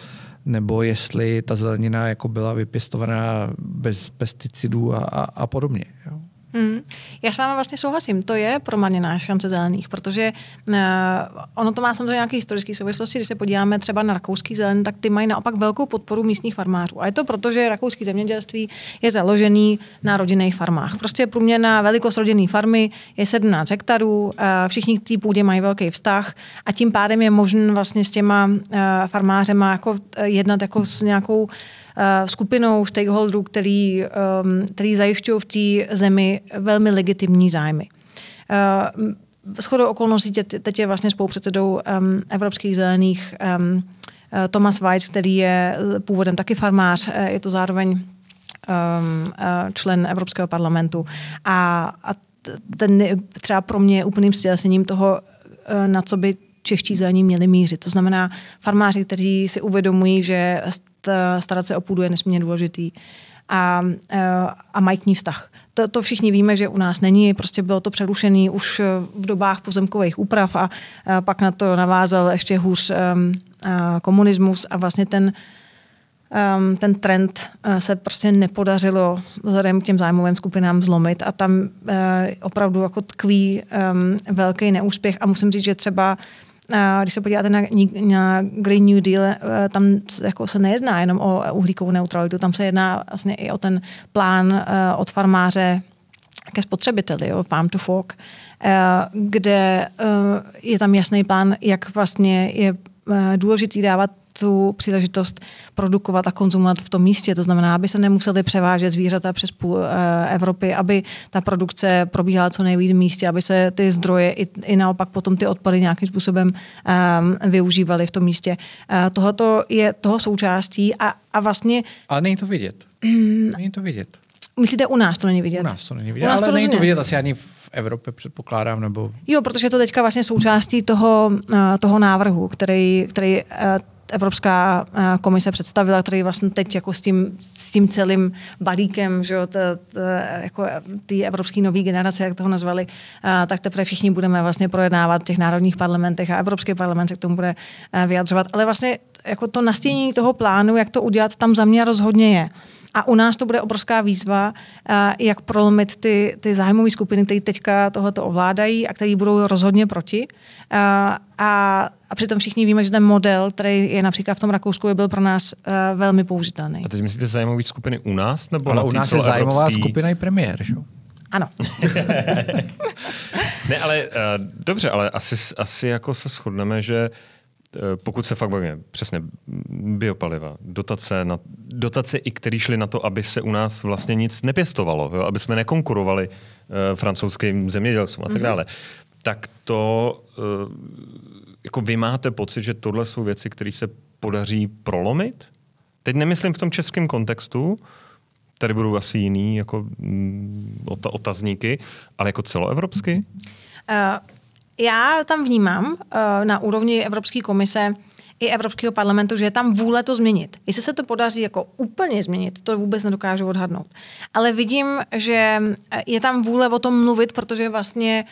nebo jestli ta zelenina jako byla vypěstovaná bez pesticidů a, a, a podobně. Jo. Mm. Já s vámi vlastně souhlasím, to je promarněná šance zelených, protože uh, ono to má samozřejmě nějaké historické souvislosti. Když se podíváme třeba na rakouský zelen, tak ty mají naopak velkou podporu místních farmářů. A je to proto, že rakouský zemědělství je založený na rodinných farmách. Prostě průměrná velikost rodinné farmy je 17 hektarů, uh, všichni k té půdě mají velký vztah a tím pádem je možné vlastně s těma uh, farmářema jako jednat jako s nějakou Eh, skupinou stakeholderů, který, ehm, který zajišťují v té zemi velmi legitimní zájmy. Eh, shodou okolností teď je vlastně spolupředsedou um, Evropských zelených um, Thomas Weiss, který je původem taky farmář, je to zároveň um, člen Evropského parlamentu. A, a ten třeba pro mě je úplným stělesněním toho, na co by čeští zelení měli mířit. To znamená farmáři, kteří si uvědomují, že Eh, starat se o půdu je nesmírně důležitý. A, eh, a mají k ní vztah. To, to všichni víme, že u nás není, prostě bylo to přerušené už eh, v dobách pozemkových úprav a, a pak na to navázal ještě hůř um, komunismus a vlastně ten um, ten trend se prostě nepodařilo vzhledem k těm zájmovým skupinám zlomit a tam uh, opravdu jako tkví um, velký neúspěch a musím říct, že třeba když se podíváte na, na Green New Deal, eh, tam jako se nejedná jenom o uhlíkovou neutralitu, tam se jedná vlastně i o ten plán eh, od farmáře ke spotřebiteli, jo, farm to fork, eh, kde je tam jasný plán, jak vlastně je důležitý dávat tu příležitost produkovat a konzumovat v tom místě. To znamená, aby se nemuseli převážet zvířata přes půl eh, Evropy, aby ta produkce probíhala co nejvíc v místě, aby se ty zdroje i, i naopak potom ty odpady nějakým způsobem um, využívaly v tom místě. Uh, tohoto je toho součástí a, a vlastně... Ale není to vidět. Mm. Není to vidět. Myslíte, u nás to není vidět? U nás to není vidět, ale to není to vidět asi ani v Evropě, předpokládám, nebo... Jo, protože je to teďka vlastně součástí toho, eh, toho návrhu, který, který Evropská eh, komise představila, který vlastně teď jako s tím, s tím celým balíkem, že jo, t, t, jako ty evropské nový generace, jak to nazvali, a, eh, tak teprve všichni budeme vlastně projednávat v těch národních parlamentech a Evropský parlament se k tomu bude eh, vyjadřovat. Ale vlastně jako to nastínění toho plánu, jak to udělat, tam za mě rozhodně je. A u nás to bude obrovská výzva, eh, jak prolomit ty, ty zájmové skupiny, které teďka tohoto ovládají a které budou rozhodně proti. A, eh, a, a přitom všichni víme, že ten model, který je například v tom Rakousku, je byl pro nás eh, velmi použitelný. A teď myslíte zájmové skupiny u nás? Nebo Ale u nás je zájmová skupina i premiér, že? Ano. ne, ale uh, dobře, ale asi, asi jako se shodneme, že uh, Eh, pokud se fakt bavíme, přesně, biopaliva, dotace, na, dotace i které šly na to, aby se u nás vlastně nic nepěstovalo, jo, aby jsme nekonkurovali uh, francouzským zemědělcům a tak mhm. dále, mm-hmm. tak to, uh, jako vy máte pocit, že tohle jsou věci, které se podaří prolomit? Teď nemyslím v tom českém kontextu, tady budou asi jiný jako, mm, ota, otazníky, ale jako celoevropsky? Uh já tam vnímám eh, na úrovni Evropské komise i Evropského parlamentu, že je tam vůle to změnit. Jestli se to podaří jako úplně změnit, to vůbec nedokážu odhadnout. Ale vidím, že eh, je tam vůle o tom mluvit, protože vlastně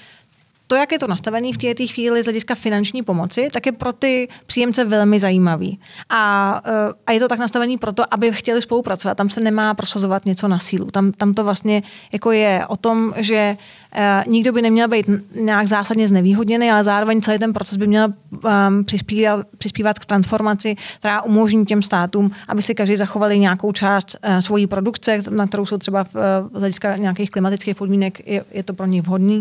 to, jak je to nastavené v této chvíli z hlediska finanční pomoci, tak je pro ty příjemce velmi zajímavý. A, eh, a je to tak nastavené proto, aby chtěli spolupracovat. Tam se nemá prosazovat něco na sílu. Tam, tam to vlastně jako je o tom, že Eh, nikdo by neměl být nějak zásadně znevýhodněný, ale zároveň celý ten proces by měl um, přispívat, přispívat k transformaci, která umožní těm státům, aby si každý zachovali nějakou část uh, svojí produkce, na kterou jsou třeba uh, z hlediska nějakých klimatických podmínek, je, je to pro ně vhodný.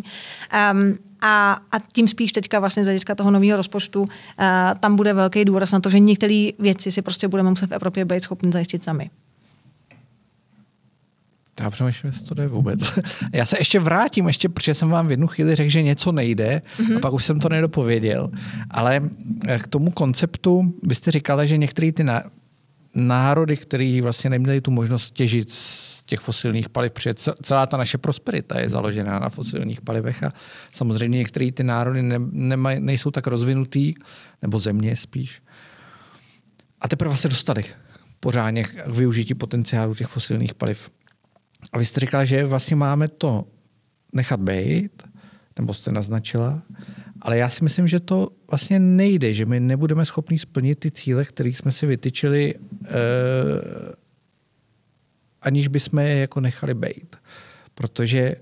Um, a, a tím spíš teďka vlastně z hlediska toho nového rozpočtu uh, tam bude velký důraz na to, že některé věci si prostě budeme muset v Evropě být schopni zajistit sami. Já přemýšlím, jestli to jde vůbec. Já se ještě vrátím, ještě, protože jsem vám v jednu chvíli řekl, že něco nejde mm-hmm. a pak už jsem to nedopověděl. Ale eh, k tomu konceptu, vy jste říkala, že některé ty na, národy, které vlastně neměly tu možnost těžit z těch fosilních paliv, protože celá ta naše prosperita je založená na fosilních palivech a samozřejmě některé ty národy ne, nemaj, nejsou tak rozvinutý, nebo země spíš. A teprve se dostali pořádně k využití potenciálu těch fosilních paliv. A vy jste říkala, že vlastně máme to nechat být, nebo jste naznačila, ale já si myslím, že to vlastně nejde, že my nebudeme schopni splnit ty cíle, které jsme si vytyčili, eh, aniž bychom je jako nechali být. Protože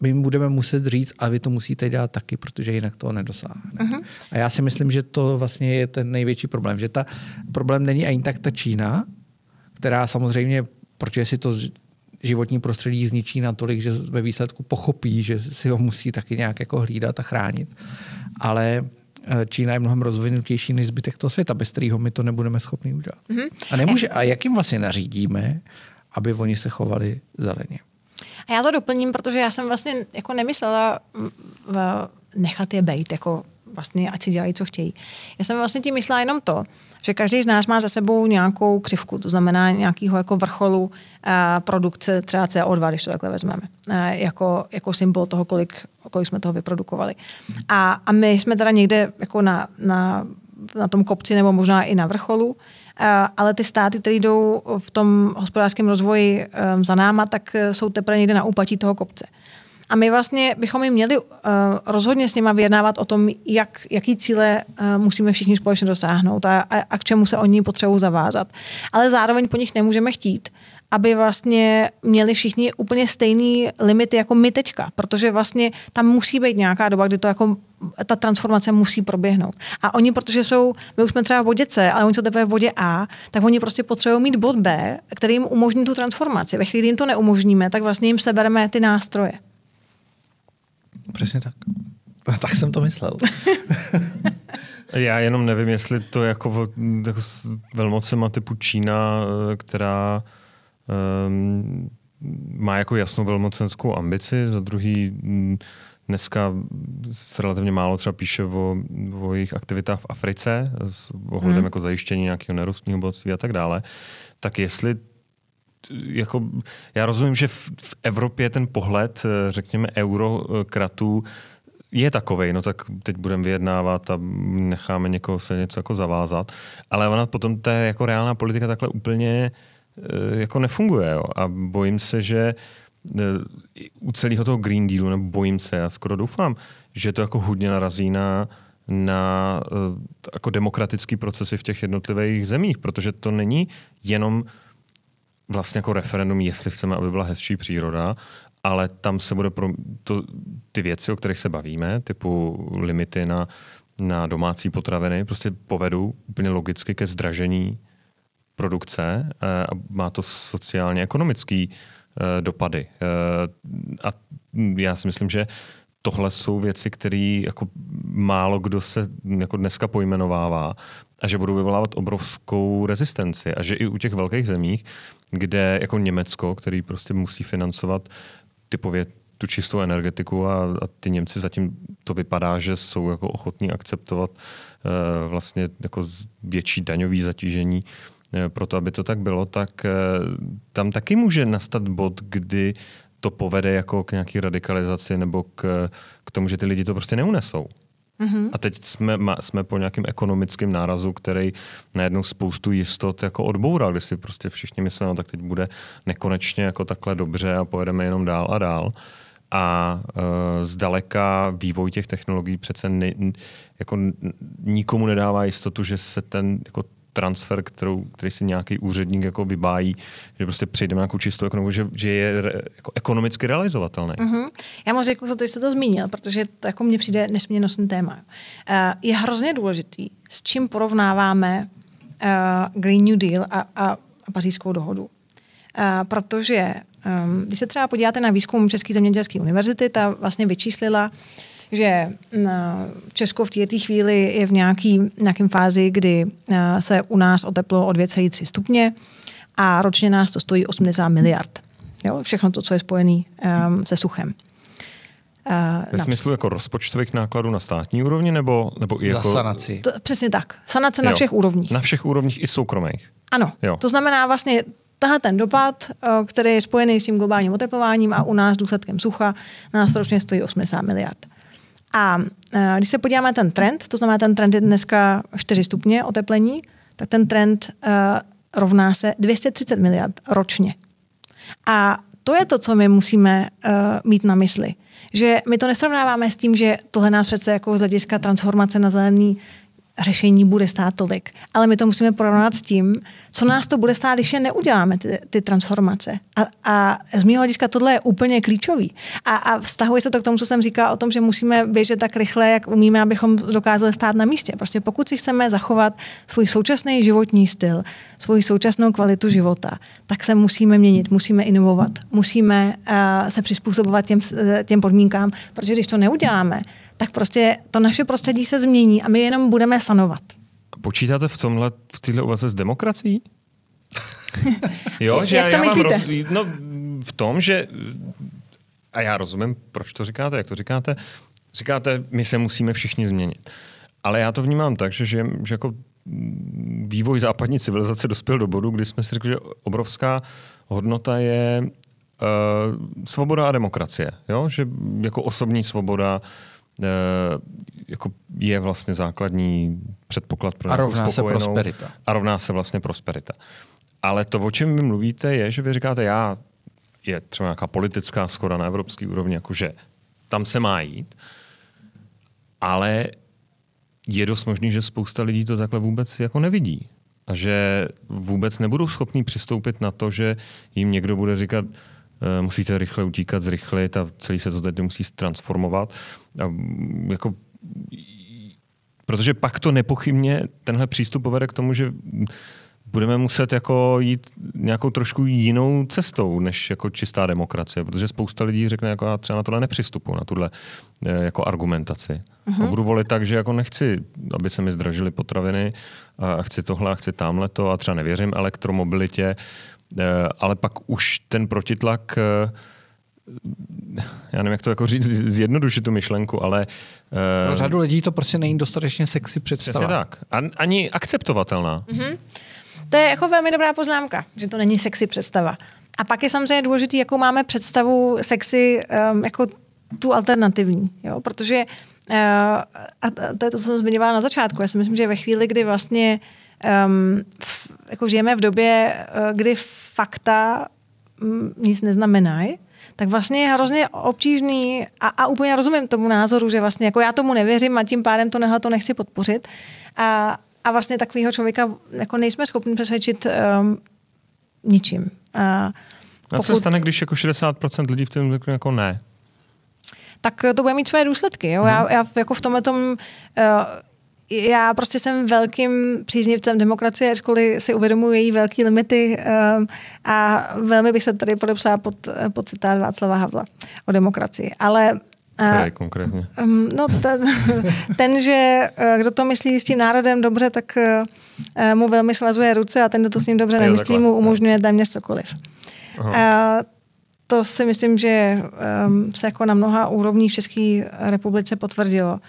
my jim budeme muset říct, a vy to musíte dělat taky, protože jinak toho nedosáhne. Uh-huh. Mhm. A já si myslím, že to vlastně je ten největší problém. Že ta problém není ani tak ta Čína, která samozřejmě, protože si to životní prostředí zničí natolik, že ve výsledku pochopí, že si ho musí taky nějak jako hlídat a chránit. Ale eh, Čína je mnohem rozvinutější než zbytek toho světa, bez kterého my to nebudeme schopni udělat. Mm-hmm. A, nemůže, a jak jim vlastně nařídíme, aby oni se chovali zeleně? A já to doplním, protože já jsem vlastně jako nemyslela nechat je bejt, jako vlastně ať si dělají, co chtějí. Já jsem vlastně tím myslela jenom to, že každý z nás má za sebou nějakou křivku, to znamená nějakého jako vrcholu a eh, produkce třeba CO2, když to takhle vezmeme, eh, jako, jako symbol toho, kolik, kolik jsme toho vyprodukovali. A, a my jsme teda někde jako na, na, na tom kopci nebo možná i na vrcholu, eh, ale ty státy, které jdou v tom hospodářském rozvoji za náma, tak jsou teprve někde na úpatí toho kopce. A my vlastně bychom jim měli uh, rozhodně s nima vyjednávat o tom, jak, jaký cíle uh, musíme všichni společně dosáhnout a, a, a k čemu se oni potřebují zavázat. Ale zároveň po nich nemůžeme chtít, aby vlastně měli všichni úplně stejný limity jako my teďka, protože vlastně tam musí být nějaká doba, kdy to jako ta transformace musí proběhnout. A oni, protože jsou, my už jsme třeba v bodě C, ale oni jsou teprve v bodě A, tak oni prostě potřebují mít bod B, který jim umožní tu transformaci. Ve chvíli, jim to neumožníme, tak vlastně jim sebereme ty nástroje. Přesně tak. No, tak jsem to myslel. Já jenom nevím, jestli to jako, jako s velmocema typu Čína, eh, která um, má jako jasnou velmocenskou ambici, za druhý mm, dneska se relativně málo třeba píše o, o jejich aktivitách v Africe s ohledem hmm. jako zajištění nějakého nerostního bohatství a tak dále, tak jestli jako, já rozumím, že v, v Evropě ten pohled, eh, řekněme, eurokratů je takový, no tak teď budeme vyjednávat a necháme někoho se něco jako zavázat, ale ona potom ta jako reálná politika takhle úplně eh, jako nefunguje jo. a bojím se, že eh, u celého toho Green Dealu, nebo bojím se, já skoro doufám, že to jako hodně narazí na na jako demokratický procesy v těch jednotlivých zemích, protože to není jenom uh, vlastně jako referendum, jestli chceme, aby byla hezčí příroda, ale tam se bude pro to, ty věci, o kterých se bavíme, typu limity na, na domácí potraviny, prostě povedou úplně logicky ke zdražení produkce eh, a má to sociálně ekonomický eh, dopady. Eh, a já si myslím, že tohle jsou věci, které jako málo kdo se jako dneska pojmenovává a že budou vyvolávat obrovskou rezistenci a že i u těch velkých zemích, kde jako Německo, který prostě musí financovat typově tu čistou energetiku a, a ty Němci zatím to vypadá, že jsou jako ochotní akceptovat e, vlastně jako větší daňové zatížení eh, proto, aby to tak bylo, tak e, tam taky může nastat bod, kdy to povede jako k nějaký radikalizaci nebo k, k tomu, že ty lidi to prostě neunesou. Mm-hmm. A teď jsme, ma, jsme po nějakém ekonomickém nárazu, který najednou spoustu jistot jako odboural, kdy si prostě všichni mysleli, no tak teď bude nekonečně jako takhle dobře a pojedeme jenom dál a dál. A e, zdaleka vývoj těch technologií přece ne, jako nikomu nedává jistotu, že se ten jako transfer, kterou, který si nějaký úředník jako vybájí, že prostě přejde na nějakou čistou ekonomiku, že, že je re, jako ekonomicky realizovatelný. Mm-hmm. Já moc děkuji za to, že jste to zmínil, protože to jako mně přijde nesmírně nosný téma. Uh, je hrozně důležitý, s čím porovnáváme uh, Green New Deal a, a, a pařížskou dohodu. Uh, protože um, když se třeba podíváte na výzkum České zemědělské univerzity, ta vlastně vyčíslila, uh, že mm, Česko v této chvíli je v nějaký, nějakém fázi, kdy eh, se u nás oteplo o 2,3 stupně a ročně nás to stojí 80 miliard. Jo? Všechno to, co je spojené um, ehm, se suchem. Uh, Ve smyslu jako rozpočtových nákladů na státní úrovni nebo, nebo i jako... Za sanaci. To, přesně tak. Sanace jo. na všech úrovních. Na všech úrovních i soukromých. Ano. Jo. To znamená vlastně tahle ten dopad, eh, který je spojený s tím globálním oteplováním a u nás důsledkem sucha, nás ročně stojí 80 miliard. A e, když se podíváme na ten trend, to znamená, ten trend je dneska 4 stupně oteplení, tak ten trend uh, rovná se 230 miliard ročně. A to je to, co my musíme uh, mít na mysli. Že my to nesrovnáváme s tím, že tohle nás přece jako z hlediska transformace na zelený řešení bude stát tolik. Ale my to musíme porovnat s tím, co nás to bude stát, když je neuděláme, ty, ty transformace. A, a z mého hlediska tohle je úplně klíčový. A, a vztahuje se to k tomu, co jsem říkala o tom, že musíme běžet tak rychle, jak umíme, abychom dokázali stát na místě. Prostě pokud si chceme zachovat svůj současný životní styl, svoji současnou kvalitu života, tak se musíme měnit, musíme inovovat, musíme uh, se přizpůsobovat těm, eh, těm podmínkám, protože když to neuděláme, tak prostě to naše prostředí se změní a my jenom budeme sanovat. Počítáte v tomhle, v této uvaze s demokracií? jo, že jak to já myslíte? Roz... No, v tom, že a já rozumím, proč to říkáte, jak to říkáte. Říkáte, my se musíme všichni změnit. Ale já to vnímám tak, že, že, že jako vývoj západní civilizace dospěl do bodu, kdy jsme si řekli, že obrovská hodnota je uh, svoboda a demokracie. Jo? Že jako osobní svoboda, uh, Eh, jako je vlastně základní předpoklad pro a rovná spokojenou, se prosperita. A rovná se vlastně prosperita. Ale to, o čem vy mluvíte, je, že vy říkáte, já je třeba nějaká politická skoda na evropský úrovni, jakože tam se má jít, ale je dost možný, že spousta lidí to takhle vůbec jako nevidí. A že vůbec nebudou schopni přistoupit na to, že jim někdo bude říkat, Eh, musíte rychle utíkat, zrychlit a celý se to tedy musí transformovat. A mm, jako, protože pak to nepochybně tenhle přístup povede k tomu, že budeme muset jako jít nějakou trošku jinou cestou než jako čistá demokracie, protože spousta lidí řekne, jako já třeba na tohle nepřistupu, na tuhle eh, jako argumentaci. Uh-huh. A budu volit tak, že jako nechci, aby se mi zdražily potraviny a chci tohle a chci tamhle to a třeba nevěřím elektromobilitě, Eh, ale pak už ten protitlak eh, já nevím, jak to jako říct, zjednodušit tu myšlenku, ale... Uh, eh, Pro no, řadu lidí to prostě není dostatečně sexy představa. Přesně tak. ani akceptovatelná. Mm-hmm. To je jako velmi dobrá poznámka, že to není sexy představa. A pak je samozřejmě důležitý, jakou máme představu sexy, um, jako tu alternativní, jo? protože uh, a to je to, co jsem zmiňovala na začátku. Já si myslím, že ve chvíli, kdy vlastně uh, um, jako žijeme v době, eh, kdy fakta mm, nic neznamenají, tak vlastně je hrozně obtížný a, a úplně rozumím tomu názoru, že vlastně jako já tomu nevěřím a tím pádem to nehle to nechci podpořit. A, a vlastně takového člověka jako nejsme schopni přesvědčit um, ničím. A, pokud... a co se stane, když jako 60% lidí v tom řekne jako ne? tak to bude mít své důsledky. Jo? Hmm. Já, já jako v tomhle tom, uh, já prostě jsem velkým příznivcem demokracie, ačkoliv si uvědomuji její velké limity um, a velmi bych se tady podepsala pod, pod citát Václava Havla o demokracii. Ale a, eh, konkrétně. Um, no, ten, ten, že eh, kdo to myslí s tím národem dobře, tak uh, mu velmi svazuje ruce a ten, kdo to s ním dobře nemyslí, mu umožňuje téměř cokoliv. A, to si myslím, že um, se jako na mnoha úrovních v České republice potvrdilo.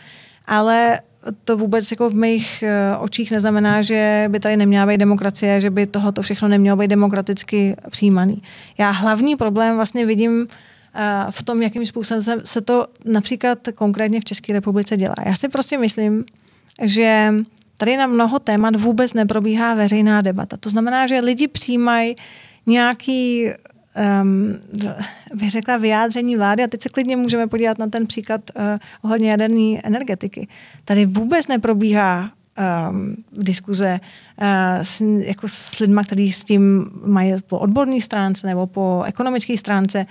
Ale to vůbec jako v mých eh, očích neznamená, že by tady neměla být demokracie, že by tohoto všechno nemělo být demokraticky přijímaný. Já hlavní problém vlastně vidím eh, v tom, jakým způsobem se to například konkrétně v České republice dělá. Já si prostě myslím, že tady na mnoho témat vůbec neprobíhá veřejná debata. To znamená, že lidi přijímají nějaký um, ehm, bych řekla, vyjádření vlády, a teď se klidně můžeme podívat na ten příklad uh, ohledně jaderné energetiky. Tady vůbec neprobíhá um, diskuze uh, s, jako s lidmi, kteří s tím mají po odborné stránce nebo po ekonomické stránce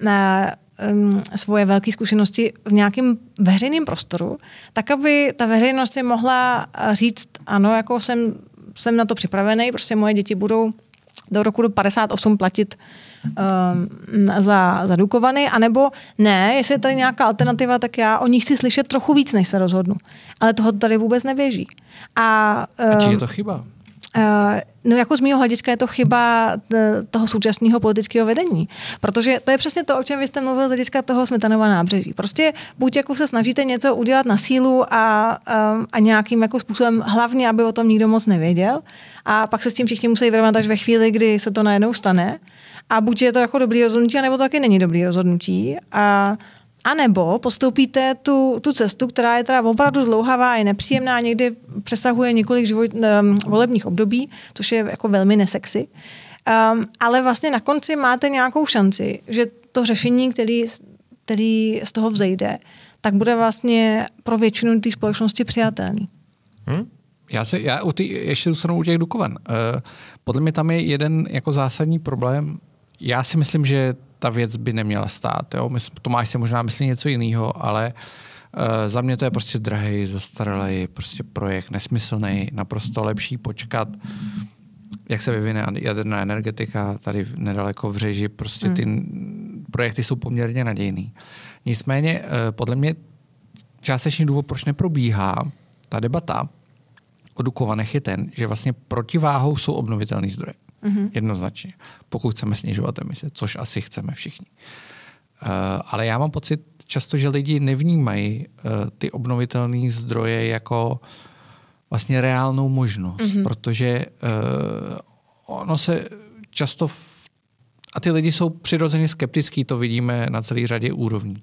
na um, svoje velké zkušenosti v nějakém veřejném prostoru, tak aby ta veřejnost si mohla říct, ano, jako jsem, jsem na to připravený, prostě moje děti budou do roku 58 platit um, za, za Dukovany, anebo ne, jestli je tady nějaká alternativa, tak já o ní chci slyšet trochu víc, než se rozhodnu. Ale toho tady vůbec neběží. A, um, a či je ehm, to chyba? Eh, no jako z mého hlediska je to chyba eh, toho současného politického vedení. Protože to je přesně to, o čem vy jste mluvil z hlediska toho smetanova nábřeží. Prostě buď jako se snažíte něco udělat na sílu a, eh, a nějakým jako způsobem, hlavně, aby o tom nikdo moc nevěděl, a pak se s tím všichni musí vyrovnat až ve chvíli, kdy se to najednou stane. A buď je to jako dobrý rozhodnutí, nebo to taky není dobrý rozhodnutí. A a nebo postoupíte tu, tu cestu, která je teda opravdu zlouhavá, je nepříjemná, někdy přesahuje několik život, um, volebních období, což je jako velmi nesexy. Um, ale vlastně na konci máte nějakou šanci, že to řešení, který, který z toho vzejde, tak bude vlastně pro většinu té společnosti přijatelný. Hmm? Já, se, já u tý, ještě zůstanu u těch Dukovan. Uh, podle mě tam je jeden jako zásadní problém. Já si myslím, že ta věc by neměla stát. Jo? To máš si možná myslí něco jiného, ale uh, za mě to je prostě drahý, zastaralý prostě projekt, nesmyslný, naprosto lepší počkat, jak se vyvine jaderná energetika tady nedaleko v Řeži, prostě ty mm. projekty jsou poměrně nadějný. Nicméně, uh, podle mě částečný důvod, proč neprobíhá ta debata o Dukovanech je ten, že vlastně protiváhou jsou obnovitelné zdroje. Mm. Mm-hmm. Jednoznačně. Pokud chceme snižovat emise, což asi chceme všichni. Uh, ale já mám pocit často, že lidi nevnímají uh, ty obnovitelné zdroje jako vlastně reálnou možnost, mm-hmm. protože uh, ono se často v... a ty lidi jsou přirozeně skeptický, to vidíme na celé řadě úrovní. Uh,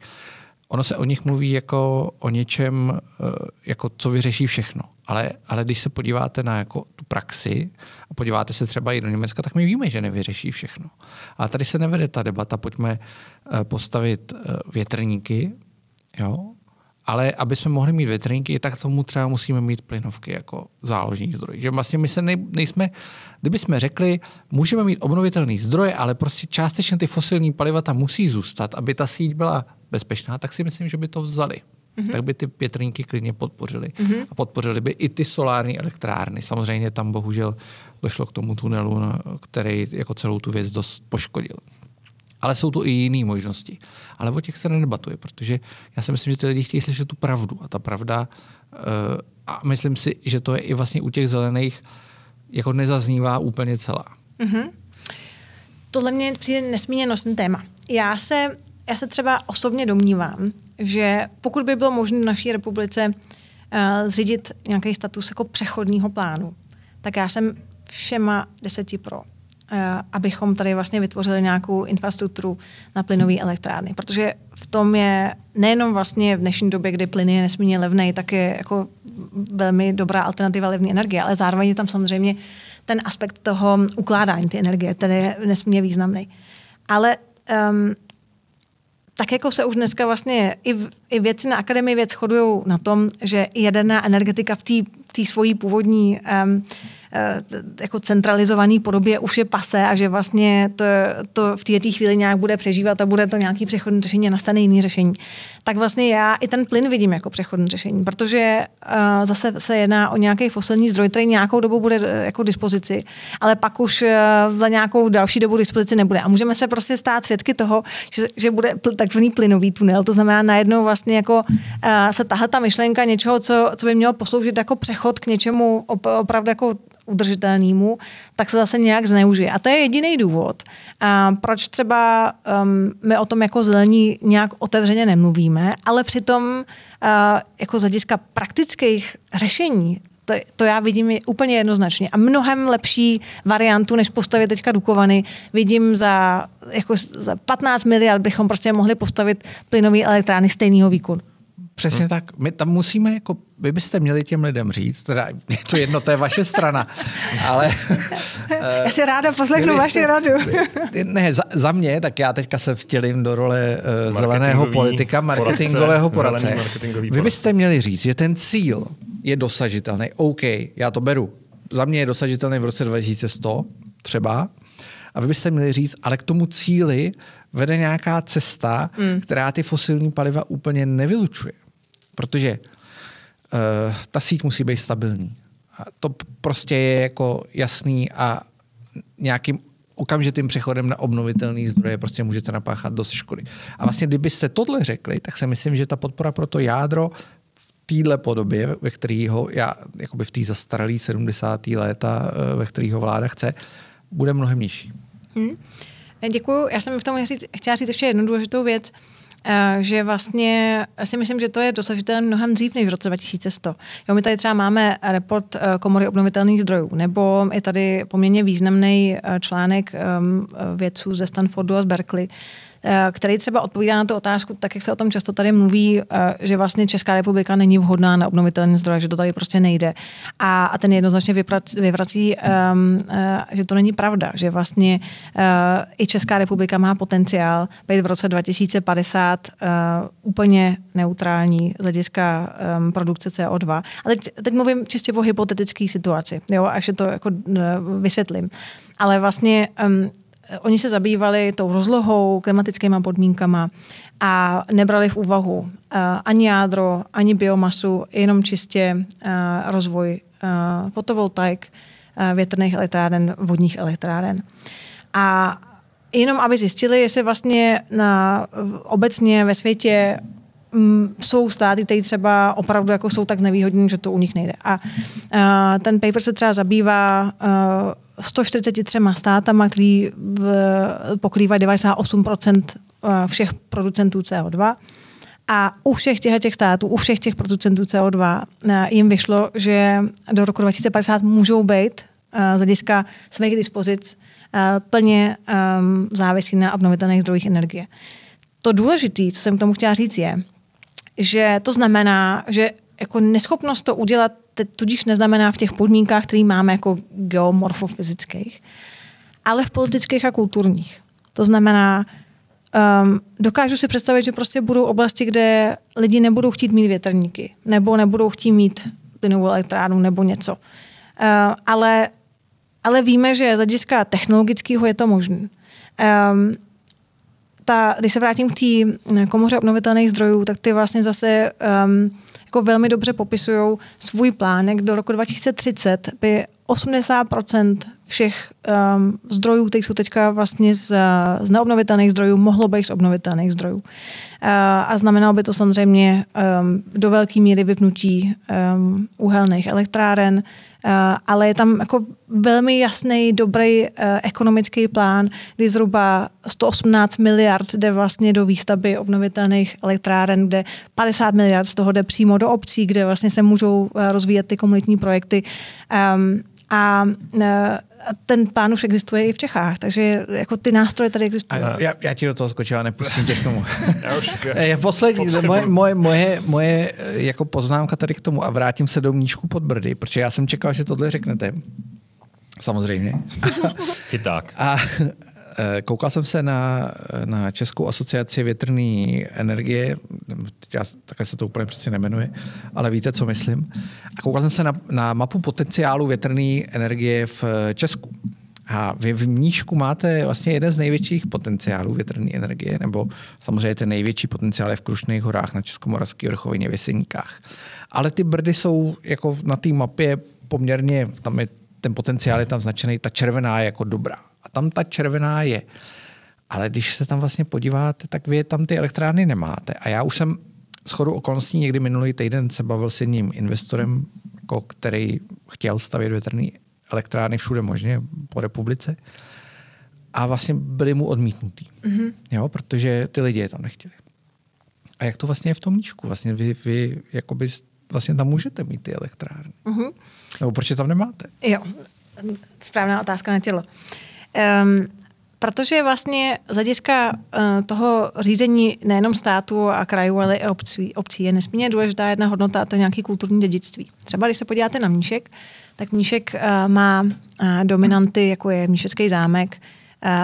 ono se o nich mluví jako o něčem, eh, jako co vyřeší všechno. Ale, ale když se podíváte na jako tu praxi a podíváte se třeba i do Německa, tak my víme, že nevyřeší všechno. A tady se nevede ta debata, pojďme eh, postavit eh, větrníky, jo? ale aby jsme mohli mít větrníky, tak tomu třeba musíme mít plynovky jako záložní zdroj. Že vlastně my se nej, nejsme, kdyby jsme řekli, můžeme mít obnovitelný zdroje, ale prostě částečně ty fosilní paliva tam musí zůstat, aby ta síť byla bezpečná, tak si myslím, že by to vzali. Mm-hmm. Tak by ty větrníky klidně podpořili. Mm-hmm. A podpořili by i ty solární elektrárny. Samozřejmě tam bohužel došlo k tomu tunelu, který jako celou tu věc dost poškodil ale jsou to i jiné možnosti. Ale o těch se nedebatuje, protože já si myslím, že ty lidi chtějí slyšet tu pravdu. A ta pravda, eh, a myslím si, že to je i vlastně u těch zelených, jako nezaznívá úplně celá. Mm-hmm. Tohle mě přijde nesmírně nosný téma. Já se, já se třeba osobně domnívám, že pokud by bylo možné v naší republice uh, zřídit nějaký status jako přechodního plánu, tak já jsem všema deseti pro. Eh, abychom tady vlastně vytvořili nějakou infrastrukturu na plynové elektrárny. Protože v tom je nejenom vlastně v dnešní době, kdy plyn je nesmírně levný, tak je jako velmi dobrá alternativa levné energie, ale zároveň je tam samozřejmě ten aspekt toho ukládání ty energie, který je nesmírně významný. Ale um, tak jako se už dneska vlastně i, i věci na Akademii věc shodují na tom, že jaderná energetika v té svojí původní um, Eh, jako centralizovaný podobě už je pase a že vlastně to, to v této chvíli nějak bude přežívat a bude to nějaký přechodné řešení a nastane jiný řešení tak vlastně já i ten plyn vidím jako přechodné řešení, protože uh, zase se jedná o nějaký fosilní zdroj, který nějakou dobu bude eh, jako dispozici, ale pak už uh, za nějakou další dobu dispozici nebude. A můžeme se prostě stát svědky toho, že, že bude pl- takzvaný plynový tunel, to znamená najednou vlastně jako uh, se tahle ta myšlenka něčeho, co, co by mělo posloužit jako přechod k něčemu op- opravdu jako udržitelnému, tak se zase nějak zneužije. A to je jediný důvod, a proč třeba um, my o tom jako zelení nějak otevřeně nemluvíme řešíme, ale přitom eh, jako z hlediska praktických řešení to, to já vidím je úplně jednoznačně. A mnohem lepší variantu, než postavit teďka Dukovany, vidím za, jako za 15 miliard bychom prostě mohli postavit plynový elektrárny stejného výkonu. Přesně hmm. tak. My tam musíme, jako, vy byste měli těm lidem říct, teda je to jedno, to je vaše strana, ale... Já si ráda poslechnu jste, eh, vaši radu. ne, za, za mě, tak já teďka se vtělím do role uh, zeleného politika, marketingového poradce. poradce. Vy byste měli říct, že ten cíl je dosažitelný. OK, já to beru. Za mě je dosažitelný v roce 2100 třeba, a vy byste měli říct, ale k tomu cíli vede nějaká cesta, mm. která ty fosilní paliva úplně nevylučuje. Protože uh, ta síť musí být stabilní. A to prostě je jako jasný a nějakým okamžitým přechodem na obnovitelný zdroje prostě můžete napáchat dost škody. A vlastně kdybyste tohle řekli, tak si myslím, že ta podpora pro to jádro v téhle podobě, ve kterého ho já, jakoby v té zastaralé 70. léta, eh, ve kterého ho vláda chce, bude mnohem nižší. Hmm. Děkuju. Já jsem v tom chtěla říct ještě jednu důležitou věc. Uh, Eh, že vlastně si myslím, že to je dosažitelné mnohem dřív než v roce 2100. Jo, my tady třeba máme report eh, Komory obnovitelných zdrojů, nebo je tady poměrně významný eh, článek ehm, vědců ze Stanfordu a z Berkeley, Eh, který třeba odpovídá na tu otázku, tak jak se o tom často tady mluví, eh, že vlastně Česká republika není vhodná na obnovitelné zdroje, že to tady prostě nejde. A, a ten jednoznačně vyvrací, um, uh, že to není pravda, že vlastně uh, i Česká republika má potenciál být v roce 2050 uh, úplně neutrální z hlediska um, produkce CO2. A teď, teď mluvím čistě o hypotetické situaci, jo, až je to jako uh, vysvětlím. Ale vlastně um, Eh, oni se zabývali tou rozlohou, klimatickými podmínkama a nebrali v úvahu eh, ani jádro, ani biomasu, jenom čistě eh, rozvoj fotovoltaik, větrných elektráren, vodních elektráren. A jenom aby zjistili, jestli vlastně na, obecně ve světě mm, jsou státy, které třeba opravdu jako jsou tak znevýhodněny, že to u nich nejde. A, a ten paper se třeba zabývá 143 státama, který pokrývá 98% eh, všech producentů CO2. A u všech těchto těch států, u všech těch producentů CO2 eh, jim vyšlo, že do roku 2050 můžou být eh, z hlediska svých dispozic plně ehm, závislí na obnovitelných zdrojích energie. To důležité, co jsem k tomu chtěla říct, je, že to znamená, že jako neschopnost to udělat tudíž neznamená v těch podmínkách, které máme jako geomorfofyzických, ale v politických a kulturních. To znamená, um, dokážu si představit, že prostě budou oblasti, kde lidi nebudou chtít mít větrníky, nebo nebudou chtít mít plynovou elektrárnu, nebo něco. Uh, ale, ale víme, že z hlediska technologického je to možné. Um, ta, když se vrátím k té komoře obnovitelných zdrojů, tak ty vlastně zase um, jako velmi dobře popisují svůj plánek. Do roku 2030 by 80% všech um, zdrojů, které jsou teďka vlastně z, z neobnovitelných zdrojů, mohlo být z obnovitelných zdrojů. Uh, a znamenalo by to samozřejmě um, do velké míry vypnutí um, uhelných elektráren, Eh, ale je tam jako velmi jasný, dobrý eh, ekonomický plán, kdy zhruba 118 miliard jde vlastně do výstavby obnovitelných elektráren, kde 50 miliard z toho jde přímo do obcí, kde vlastně se můžou eh, rozvíjet ty komunitní projekty. Ehm, a a ten pán už existuje i v Čechách, takže jako ty nástroje tady existují. A já, já ti do toho skočila, nepustím tě k tomu. já už já eh, Poslední, moje, moje, moje, moje eh, jako poznámka tady k tomu a vrátím se do mníčku pod brdy, protože já jsem čekal, že tohle řeknete. Samozřejmě. Chyták. A, Eh, koukal jsem se na, na Českou asociaci větrné energie, já také se to úplně přesně nemenuje, ale víte, co myslím. A koukal jsem se na, na mapu potenciálu větrné energie v eh, Česku. A vy v Mníšku máte vlastně jeden z největších potenciálů větrné energie, nebo samozřejmě ten největší potenciál je v Krušných horách na Českomoravské vrchovině Vysinkách. Ale ty brdy jsou jako na té mapě poměrně, tam je ten potenciál je tam značený, ta červená je jako dobrá tam ta červená je. Ale když se tam vlastně podíváte, tak vy tam ty elektrárny nemáte. A já už jsem schodu okolností někdy minulý týden se bavil s jedním investorem, jako který chtěl stavět větrné elektrárny všude možně po republice. A vlastně byli mu odmítnutý, mm-hmm. jo, protože ty lidi je tam nechtěli. A jak to vlastně je v tom míčku? Vlastně vy, vy jakoby, vlastně tam můžete mít ty elektrárny. Mm-hmm. Nebo proč je tam nemáte? Jo, správná otázka na tělo. Uh, Um, protože vlastně z hlediska uh, toho řízení nejenom státu a krajů, ale i obcí, obcí je nesmírně důležitá jedna hodnota, a to je nějaké kulturní dědictví. Třeba když se podíváte na Mníšek, tak Mníšek uh, má uh, dominanty, jako je Mníšecký zámek,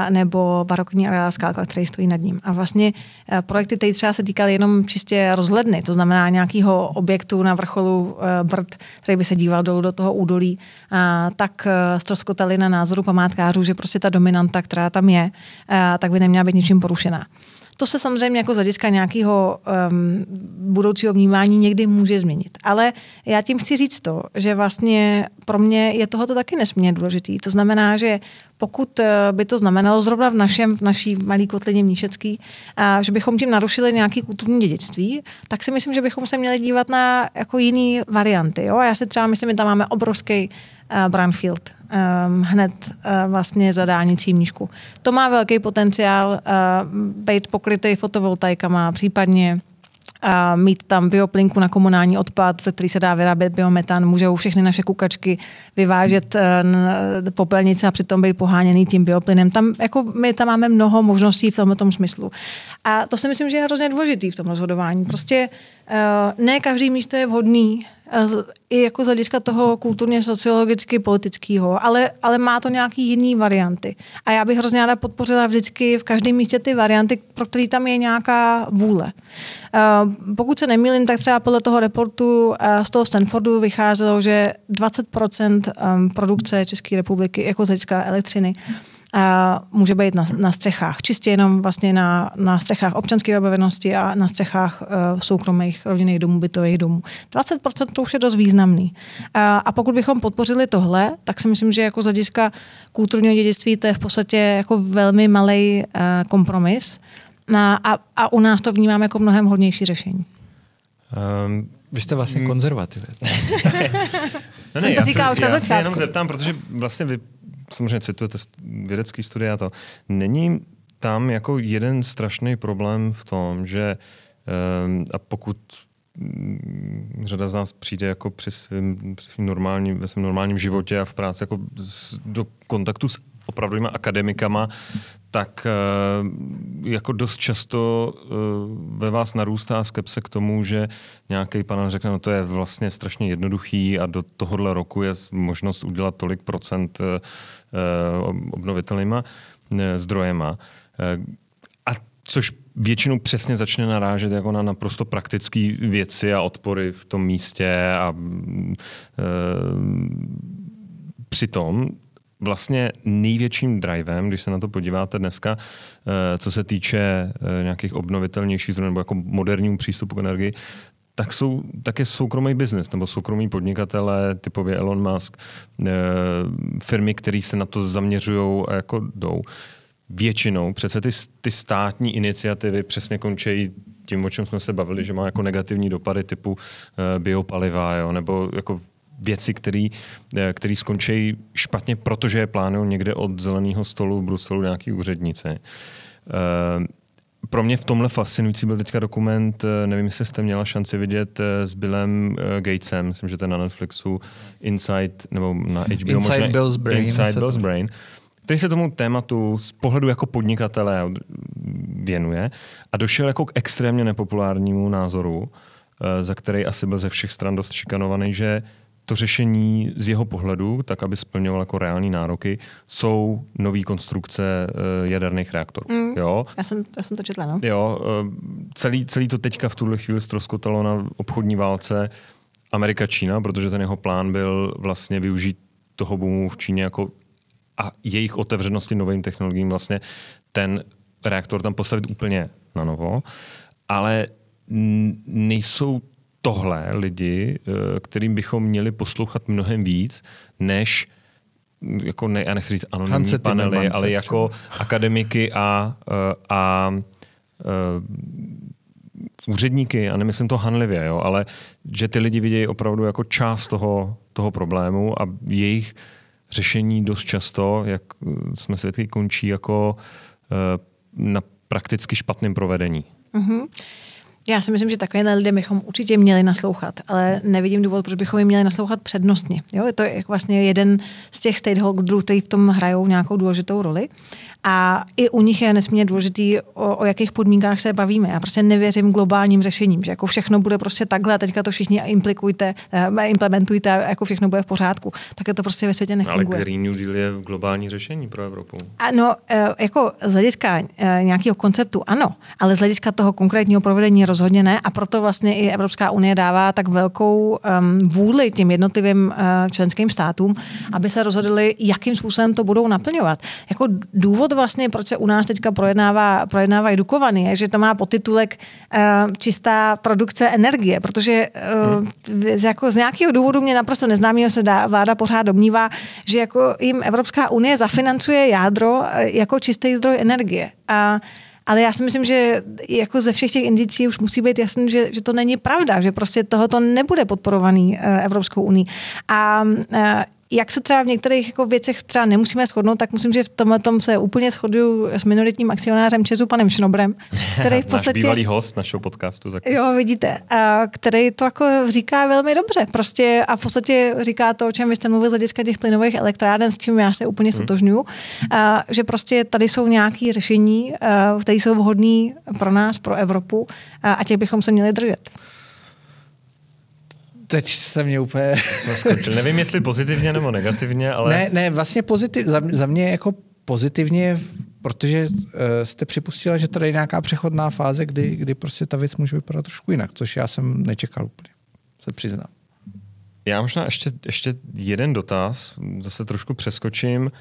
nebo barokní areál skálka, který stojí nad ním. A vlastně e, projekty tady třeba se týkaly jenom čistě rozhledny, to znamená nějakého objektu na vrcholu Brd, e, který by se díval dolů do toho údolí, a tak stroskotali e, na názoru památkářů, že prostě ta dominanta, která tam je, tak by neměla být ničím porušená. To se samozřejmě jako z hlediska nějakého um, budoucího vnímání někdy může změnit. Ale já tím chci říct to, že vlastně pro mě je tohoto taky nesmírně důležitý. To znamená, že pokud eh, by to znamenalo zrovna v, našem, v naší malý kotlině Mníšecký, a že bychom tím narušili nějaký kulturní dědictví, tak si myslím, že bychom se měli dívat na jako jiné varianty. Jo? Já si třeba myslím, že tam máme obrovský Um, hned eh, vlastně za dálnicí Mnížku. To má velký potenciál eh, být pokrytý fotovoltaikama, případně a mít tam bioplinku na komunální odpad, ze který se dá vyrábět biometan, můžou všechny naše kukačky vyvážet popelnice a přitom být poháněný tím bioplynem. Tam, jako my tam máme mnoho možností v tomto smyslu. A to si myslím, že je hrozně důležitý v tom rozhodování. Prostě ne každý místo je vhodný Eh, i jako z hlediska toho kulturně sociologicky politického, ale, ale má to nějaký jiný varianty. A já bych hrozně ráda podpořila vždycky v každém místě ty varianty, pro který tam je nějaká vůle. Eh, pokud se nemýlím, tak třeba podle toho reportu eh, z toho Stanfordu vycházelo, že 20% produkce České republiky, jako z hlediska elektřiny, a může být na, na střechách, čistě jenom vlastně na, na střechách občanské obavenosti a na střechách uh, soukromých rodinných domů, bytových domů. 20% to už je dost významný. A, a pokud bychom podpořili tohle, tak si myslím, že jako z hlediska kulturního dědictví to je v podstatě jako velmi malý uh, eh, kompromis na, no, a, a u nás to vnímám jako mnohem hodnější řešení. Um, vy jste vlastně hmm. konzervativec. no ne, já se, já se jenom zeptám, protože vlastně vy samozřejmě citujete vědecký studie a to, není tam jako jeden strašný problém v tom, že ehm, a pokud mm, řada z nás přijde jako při svým, při svým normální, ve svém normálním životě a v práci jako do kontaktu s opravdovýma akademikama, tak eh, jako dost často eh, ve vás narůstá skepse k tomu, že nějaký pan řekne, no to je vlastně strašně jednoduchý a do tohohle roku je možnost udělat tolik procent eh, obnovitelnýma zdrojema. A což většinou přesně začne narážet jako na naprosto praktické věci a odpory v tom místě a mm, e, přitom vlastně největším drivem, když se na to podíváte dneska, eh, co se týče eh, nějakých obnovitelnějších zdrojů nebo jako modernímu přístupu k energii, tak jsou také soukromý biznis nebo soukromí podnikatele, typově Elon Musk, eh, firmy, které se na to zaměřují a jako jdou. Většinou přece ty, ty státní iniciativy přesně končí tím, o čem jsme se bavili, že má jako negativní dopady typu biopaliva, jo, nebo jako věci, které eh, skončí špatně, protože je plánují někde od zeleného stolu v Bruselu nějaký úřednice. Eh, pro mě v tomhle fascinující byl teďka dokument, eh, nevím, jestli jste měla šanci vidět s Billem Gatesem, myslím, že to je na Netflixu, Inside, nebo na HBO. Inside možná, Bill's Brain. Inside Bill's to... Brain který se tomu tématu z pohledu jako podnikatele věnuje a došel jako k extrémně nepopulárnímu názoru, za který asi byl ze všech stran dost šikanovaný, že to řešení z jeho pohledu, tak aby splňoval jako reální nároky, jsou nové konstrukce eh, jaderných reaktorů. Mm. Jo? Já, jsem, já jsem to četla, no. Jo, eh, celý, celý to teďka v tuhle chvíli ztroskotalo na obchodní válce Amerika-Čína, protože ten jeho plán byl vlastně využít toho boomu v Číně jako a jejich otevřenosti novým technologiím vlastně ten reaktor tam postavit úplně na novo. Ale nejsou tohle lidi, eh, kterým bychom měli poslouchat mnohem víc, než jako ne, já nechci říct anonimní panely, ale jako třeba. akademiky a, eh, a, a eh, úředníky, a nemyslím to hanlivě, jo, ale že ty lidi vidějí opravdu jako část toho, toho problému a jejich řešení dost často, jak jsme svědky, končí jako na prakticky špatném provedení. Mm-hmm. Já si myslím, že takovéhle lidem bychom určitě měli naslouchat, ale nevidím důvod, proč bychom jim měli naslouchat přednostně. Jo, je to vlastně jeden z těch stakeholderů, kteří v tom hrajou nějakou důležitou roli. A i u nich je nesmírně důležitý, o, o jakých podmínkách se bavíme. Já prostě nevěřím globálním řešením, že jako všechno bude prostě takhle a teďka to všichni implikujte, eh, implementujte a jako všechno bude v pořádku. Tak to prostě ve světě no, nefunguje. Ale Green New Deal je globální řešení pro Evropu. Ano, eh, jako z hlediska eh, nějakého konceptu ano, ale z hlediska toho konkrétního provedení rozhodně ne a proto vlastně i Evropská unie dává tak velkou um, vůli těm jednotlivým uh, členským státům, aby se rozhodli, jakým způsobem to budou naplňovat. Jako důvod vlastně, proč se u nás teďka projednává, projednává edukovaný, je, že to má podtitulek uh, eh, čistá produkce energie, protože uh, z, jako z nějakého důvodu mě naprosto neznámého se dá, vláda pořád domnívá, že jako jim Evropská unie zafinancuje jádro jako čistý zdroj energie. A uh, ale já si myslím, že jako ze všech těch indicí už musí být jasný, že, že to není pravda, že prostě tohoto nebude podporovaný eh, Evropskou unii. A eh, jak se třeba v některých jako věcech třeba nemusíme shodnout, tak musím, že v tomhle tom se úplně shoduju s minoritním akcionářem Česu, panem Šnobrem, který v podstatě... Náš bývalý host našeho podcastu. Tak... Jo, vidíte, a který to jako říká velmi dobře prostě a v podstatě říká to, o čem vy jste mluvil z hlediska těch plynových elektráren, s čím já se úplně sotožňuju, hmm. že prostě tady jsou nějaké řešení, které jsou vhodné pro nás, pro Evropu a těch bychom se měli držet teď jste mě úplně... No, Nevím, jestli pozitivně nebo negativně, ale... Ne, ne vlastně pozitiv, za, za mě jako pozitivně, protože uh, jste připustila, že tady je nějaká přechodná fáze, kdy, kdy prostě ta věc může vypadat trošku jinak, což já jsem nečekal úplně, se přiznám. Já možná ještě, ještě jeden dotaz, zase trošku přeskočím.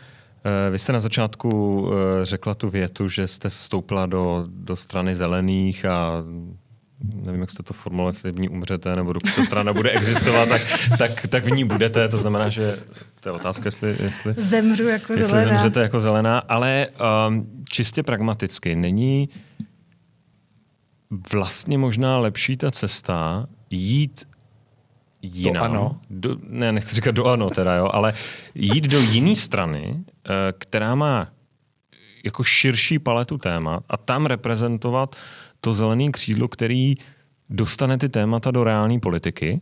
Eh, vy jste na začátku eh, řekla tu větu, že jste vstoupila do, do strany zelených a nevím, jak jste to formulovali, jestli v ní umřete, nebo dokud ta strana bude existovat, tak, tak, tak v ní budete. To znamená, že to je otázka, jestli, jestli, Zemřu jako jestli zelená. zemřete jako zelená. Ale um, čistě pragmaticky, není vlastně možná lepší ta cesta jít jiná. Do ano. Do, ne, nechci říkat do ano teda, jo, ale jít do jiné strany, eh, která má jako širší paletu témat a tam reprezentovat to zelené křídlo, který dostane ty témata do reální politiky,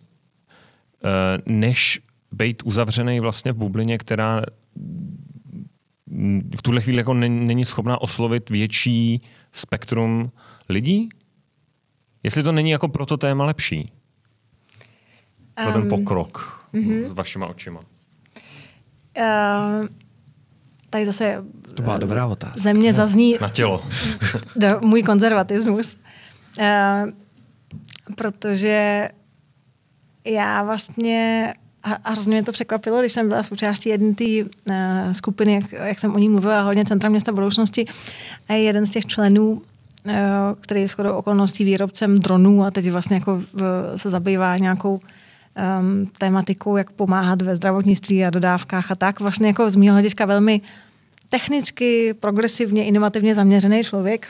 eh, než být uzavřený vlastně v bublině, která mm, v tuhle chvíli jako není schopná oslovit větší spektrum lidí? Jestli to není jako pro to téma lepší? Pro ten pokrok mm-hmm. s vašima očima. Um, tady zase... To byla eh, dobrá otázka. Země no, zazní... Na tělo. do, můj konzervatismus. Uh, protože já vlastně... A, hrozně mě to překvapilo, když jsem byla součástí jedné té uh, skupiny, jak, jak jsem o ní mluvila, hodně Centra města budoucnosti. A jeden z těch členů uh, který je skoro okolností výrobcem dronů a teď vlastně jako v, se zabývá nějakou uh, um, tématikou, jak pomáhat ve zdravotnictví a dodávkách a tak. Vlastně jako z mého hlediska velmi technicky, progresivně, inovativně zaměřený člověk,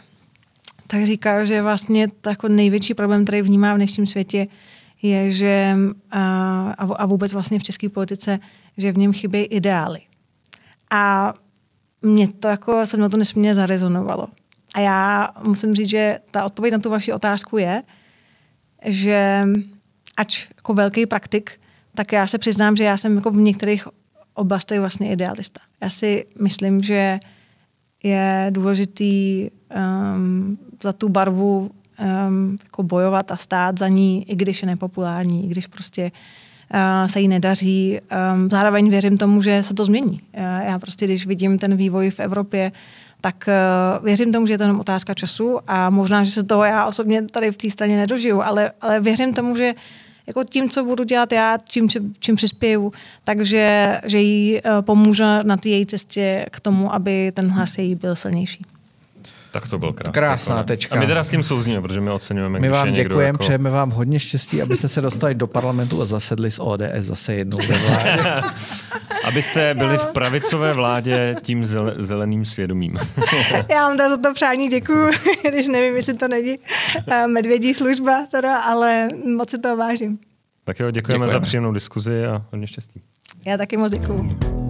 tak říká, že vlastně jako největší problém, který vnímá v dnešním světě, je, že a, a vůbec vlastně v české politice, že v něm chybí ideály. A mě to jako, se na to nesmírně zarezonovalo. A já musím říct, že ta odpověď na tu vaši otázku je, že ač jako velký praktik, tak já se přiznám, že já jsem jako v některých oblastech vlastně idealista. Já si myslím, že je důležitý um, za tu barvu um, jako bojovat a stát za ní, i když je nepopulární, i když prostě uh, se jí nedaří. Um, zároveň věřím tomu, že se to změní. Uh, já prostě, když vidím ten vývoj v Evropě, tak uh, věřím tomu, že je to jenom otázka času a možná, že se toho já osobně tady v té straně nedožiju, ale, ale věřím tomu, že uh, jako tím, co budu dělat já, tím, čím přispěju, takže že jí eh, pomůže na té její cestě k tomu, aby ten hlas její byl silnější. Tak to byl krásný krásná konec. tečka. A my teda s tím souzníme, protože my oceňujeme. My vám děkujeme, jako... přejeme vám hodně štěstí, abyste se dostali do parlamentu a zasedli s ODS zase jednou ve vládě. abyste byli v pravicové vládě tím zeleným svědomím. Já vám za to přání děkuju, když nevím, jestli to není eh, medvědí služba, teda, ale moc si to vážím. Tak jo, děkujeme, děkujeme. za příjemnou diskuzi a hodně štěstí. Já taky moc děkuju.